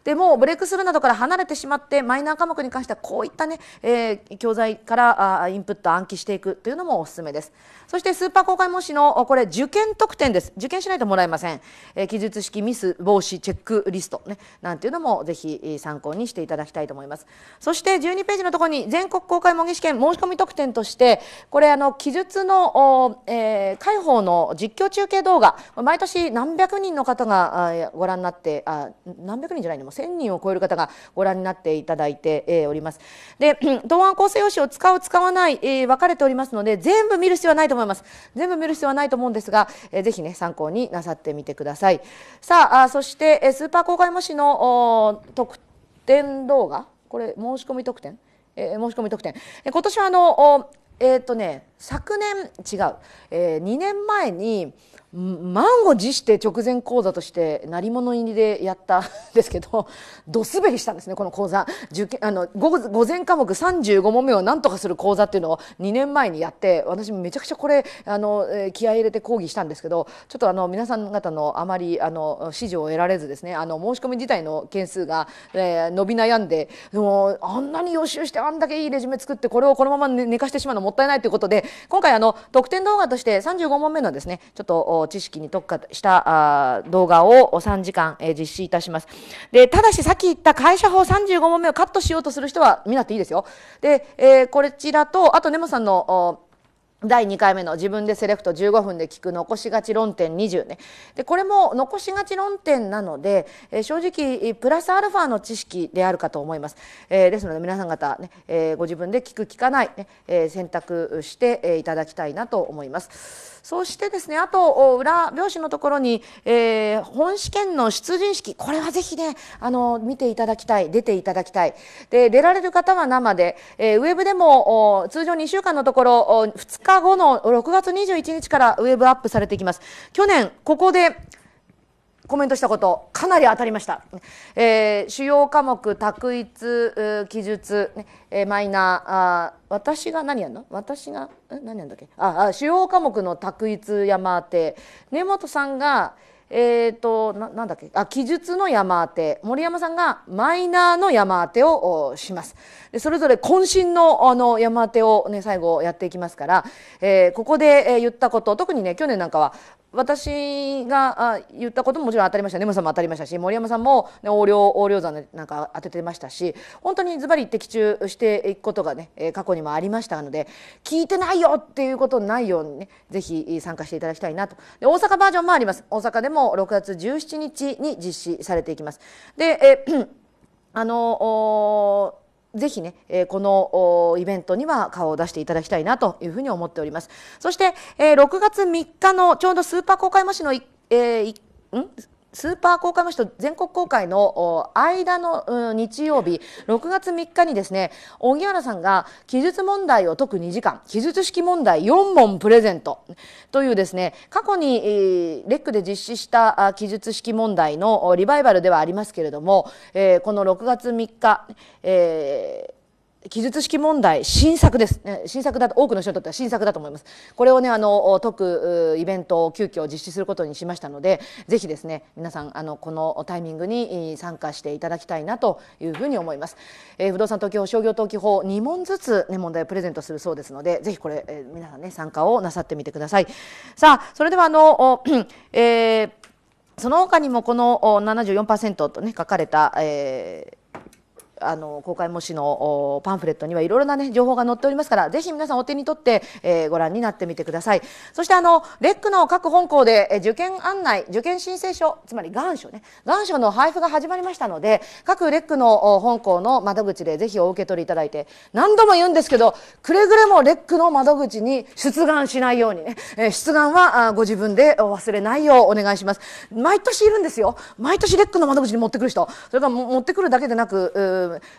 でもブレイクスルーなどから離れてしまってマイナー科目に関してはこういったね、えー、教材からあインプット暗記していくというのもおすすめですそしてスーパー公開模試のこれ受験特典です受験しないともらえません、えー、記述式ミス防止チェックリストねなんていうのもぜひ参考にしていただきたいと思いますそして12ページのところに全国公開模擬試験申し込み特典としてこれあの記述の、えー、解放の実況中継動画毎年何百人の方があご覧になってあ何百人じゃないのも1000人を超える方がご覧になっていただいて、えおります。で、答案構成用紙を使う、使わない、えー、分かれておりますので、全部見る必要はないと思います。全部見る必要はないと思うんですが、えー、ぜひね、参考になさってみてください。さあ、そして、えスーパー公開模試の特典動画、これ、申し込み特典、えー、申し込み特典。えー、今年はあの、えっ、とね、昨年違う、えー、2年前に、満を持して直前講座として鳴り物入りでやったんですけどどすべりしたんですねこの講座受験あの午前科目35問目を何とかする講座っていうのを2年前にやって私めちゃくちゃこれあの気合入れて講義したんですけどちょっとあの皆さん方のあまりあの支持を得られずですねあの申し込み自体の件数が、えー、伸び悩んででもあんなに予習してあんだけいいレジュメ作ってこれをこのまま寝かしてしまうのもったいないということで今回あの特典動画として35問目のですねちょっと知識に特化した動画を3時間実施いたします。で、ただしさっき言った会社法35問目をカットしようとする人は見なくていいですよ。で、えー、こちらと、あと根本さんのお第2回目の自分でセレクト15分で聞く残しがち論点20ねでこれも残しがち論点なので、えー、正直プラスアルファの知識であるかと思います、えー、ですので皆さん方ね、えー、ご自分で聞く聞かないね、ねえ選択していただきたいなと思いますそしてですねあと裏表紙のところに、え本試験の出陣式これはぜひねあの見ていただきたい出ていただきたいで出られる方は生で、えー、ウェブでも通常2週間のところ2日日後の6月21日からウェブアップされていきます。去年、ここでコメントしたことかなり当たりました、えー、主要科目択一記述、ねえー、マイナーあ私が何やんの私が何やんだっけああ主要科目の択一山手、根本さんが「えーと、となんだっけあ記述の山当て森山さんがマイナーの山当てをしますでそれぞれ渾身のあの山当てを、ね、最後やっていきますから、えー、ここでえ言ったこと特にね去年なんかは私が言ったことももちろん当たりました根、ね、室さんも当たりましたし森山さんも、横領横領山なんか当ててましたし本当にズバリ的中していくことがね過去にもありましたので聞いてないよっていうことないようにねぜひ参加していただきたいなとで大阪バージョンもあります大阪でも6月17日に実施されていきますで あのぜひね、えこのイベントには顔を出していただきたいなというふうに思っておりますそして、え6月3日のちょうどスーパー公開模試のえー、んスーパー公開の人全国公開の間の日曜日6月3日にですね荻原さんが記述問題を解く2時間記述式問題4問プレゼントというですね過去にレックで実施した記述式問題のリバイバルではありますけれどもこの6月3日、記述式問題新作です、ね、新作だと多くの人にとっては新作だと思いますこれをねあの解くイベントを急遽実施することにしましたのでぜひですね皆さんあのこのタイミングに参加していただきたいなというふうに思います、えー、不動産登記法商業登記法2問ずつね問題をプレゼントするそうですのでぜひこれ、えー、皆さんね参加をなさってみてくださいさあそれではあの、お、えー、その他にもこの74%とね書かれた、えーあの公開模試のパンフレットにはいろいろな、ね、情報が載っておりますからぜひ皆さんお手に取って、えー、ご覧になってみてくださいそしてあのレックの各本校で、えー、受験案内受験申請書つまり願書ね願書の配布が始まりましたので各レックの本校の窓口でぜひお受け取りいただいて何度も言うんですけどくれぐれもレックの窓口に出願しないようにね、えー、出願はあご自分でお忘れないようお願いします毎年いるんですよ毎年レックの窓口に持ってくる人それから持ってくるだけでなく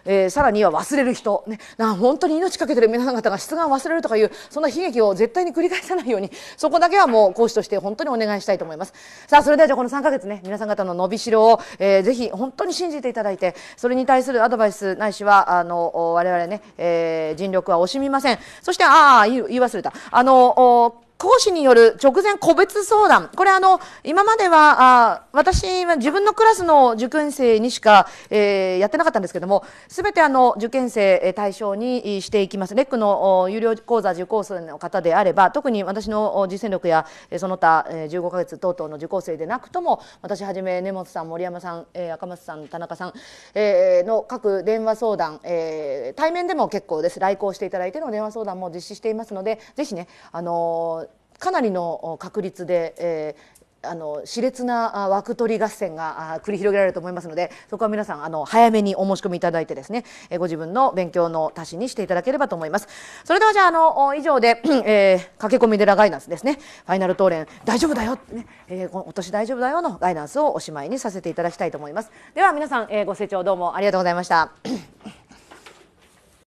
えー、さらには忘れる人、ね、な本当に命かけてる皆さん方が出願忘れるとかいうそんな悲劇を絶対に繰り返さないようにそこだけはもう講師として本当にお願いしたいと思いますさあそれではじゃあこの3ヶ月ね皆さん方の伸びしろを、えー、ぜひ本当に信じていただいてそれに対するアドバイスないしはあの我々ね、えー、尽力は惜しみませんそしてああ言い忘れたあの講師による直前個別相談。これあの、今までは、あ私は自分のクラスの受験生にしか、えー、やってなかったんですけども、すべてあの、受験生対象にしていきます。レックの有料講座受講生の方であれば、特に私の実践力や、その他15ヶ月等々の受講生でなくとも、私はじめ根本さん、森山さん、えー、赤松さん、田中さん、えー、の各電話相談、えー、対面でも結構です。来校していただいての電話相談も実施していますので、ぜひね、あのかなりの確率で、えー、あの熾烈な枠取り合戦が繰り広げられると思いますのでそこは皆さんあの早めにお申し込みいただいてですね、えー、ご自分の勉強の足しにしていただければと思いますそれではじゃああの以上で、えー、駆け込み寺ガイナンスですねファイナル当連大丈夫だよ、ねえー、今年大丈夫だよのガイナンスをおしまいにさせていただきたいと思いますでは皆さん、えー、ご清聴どうもありがとうございました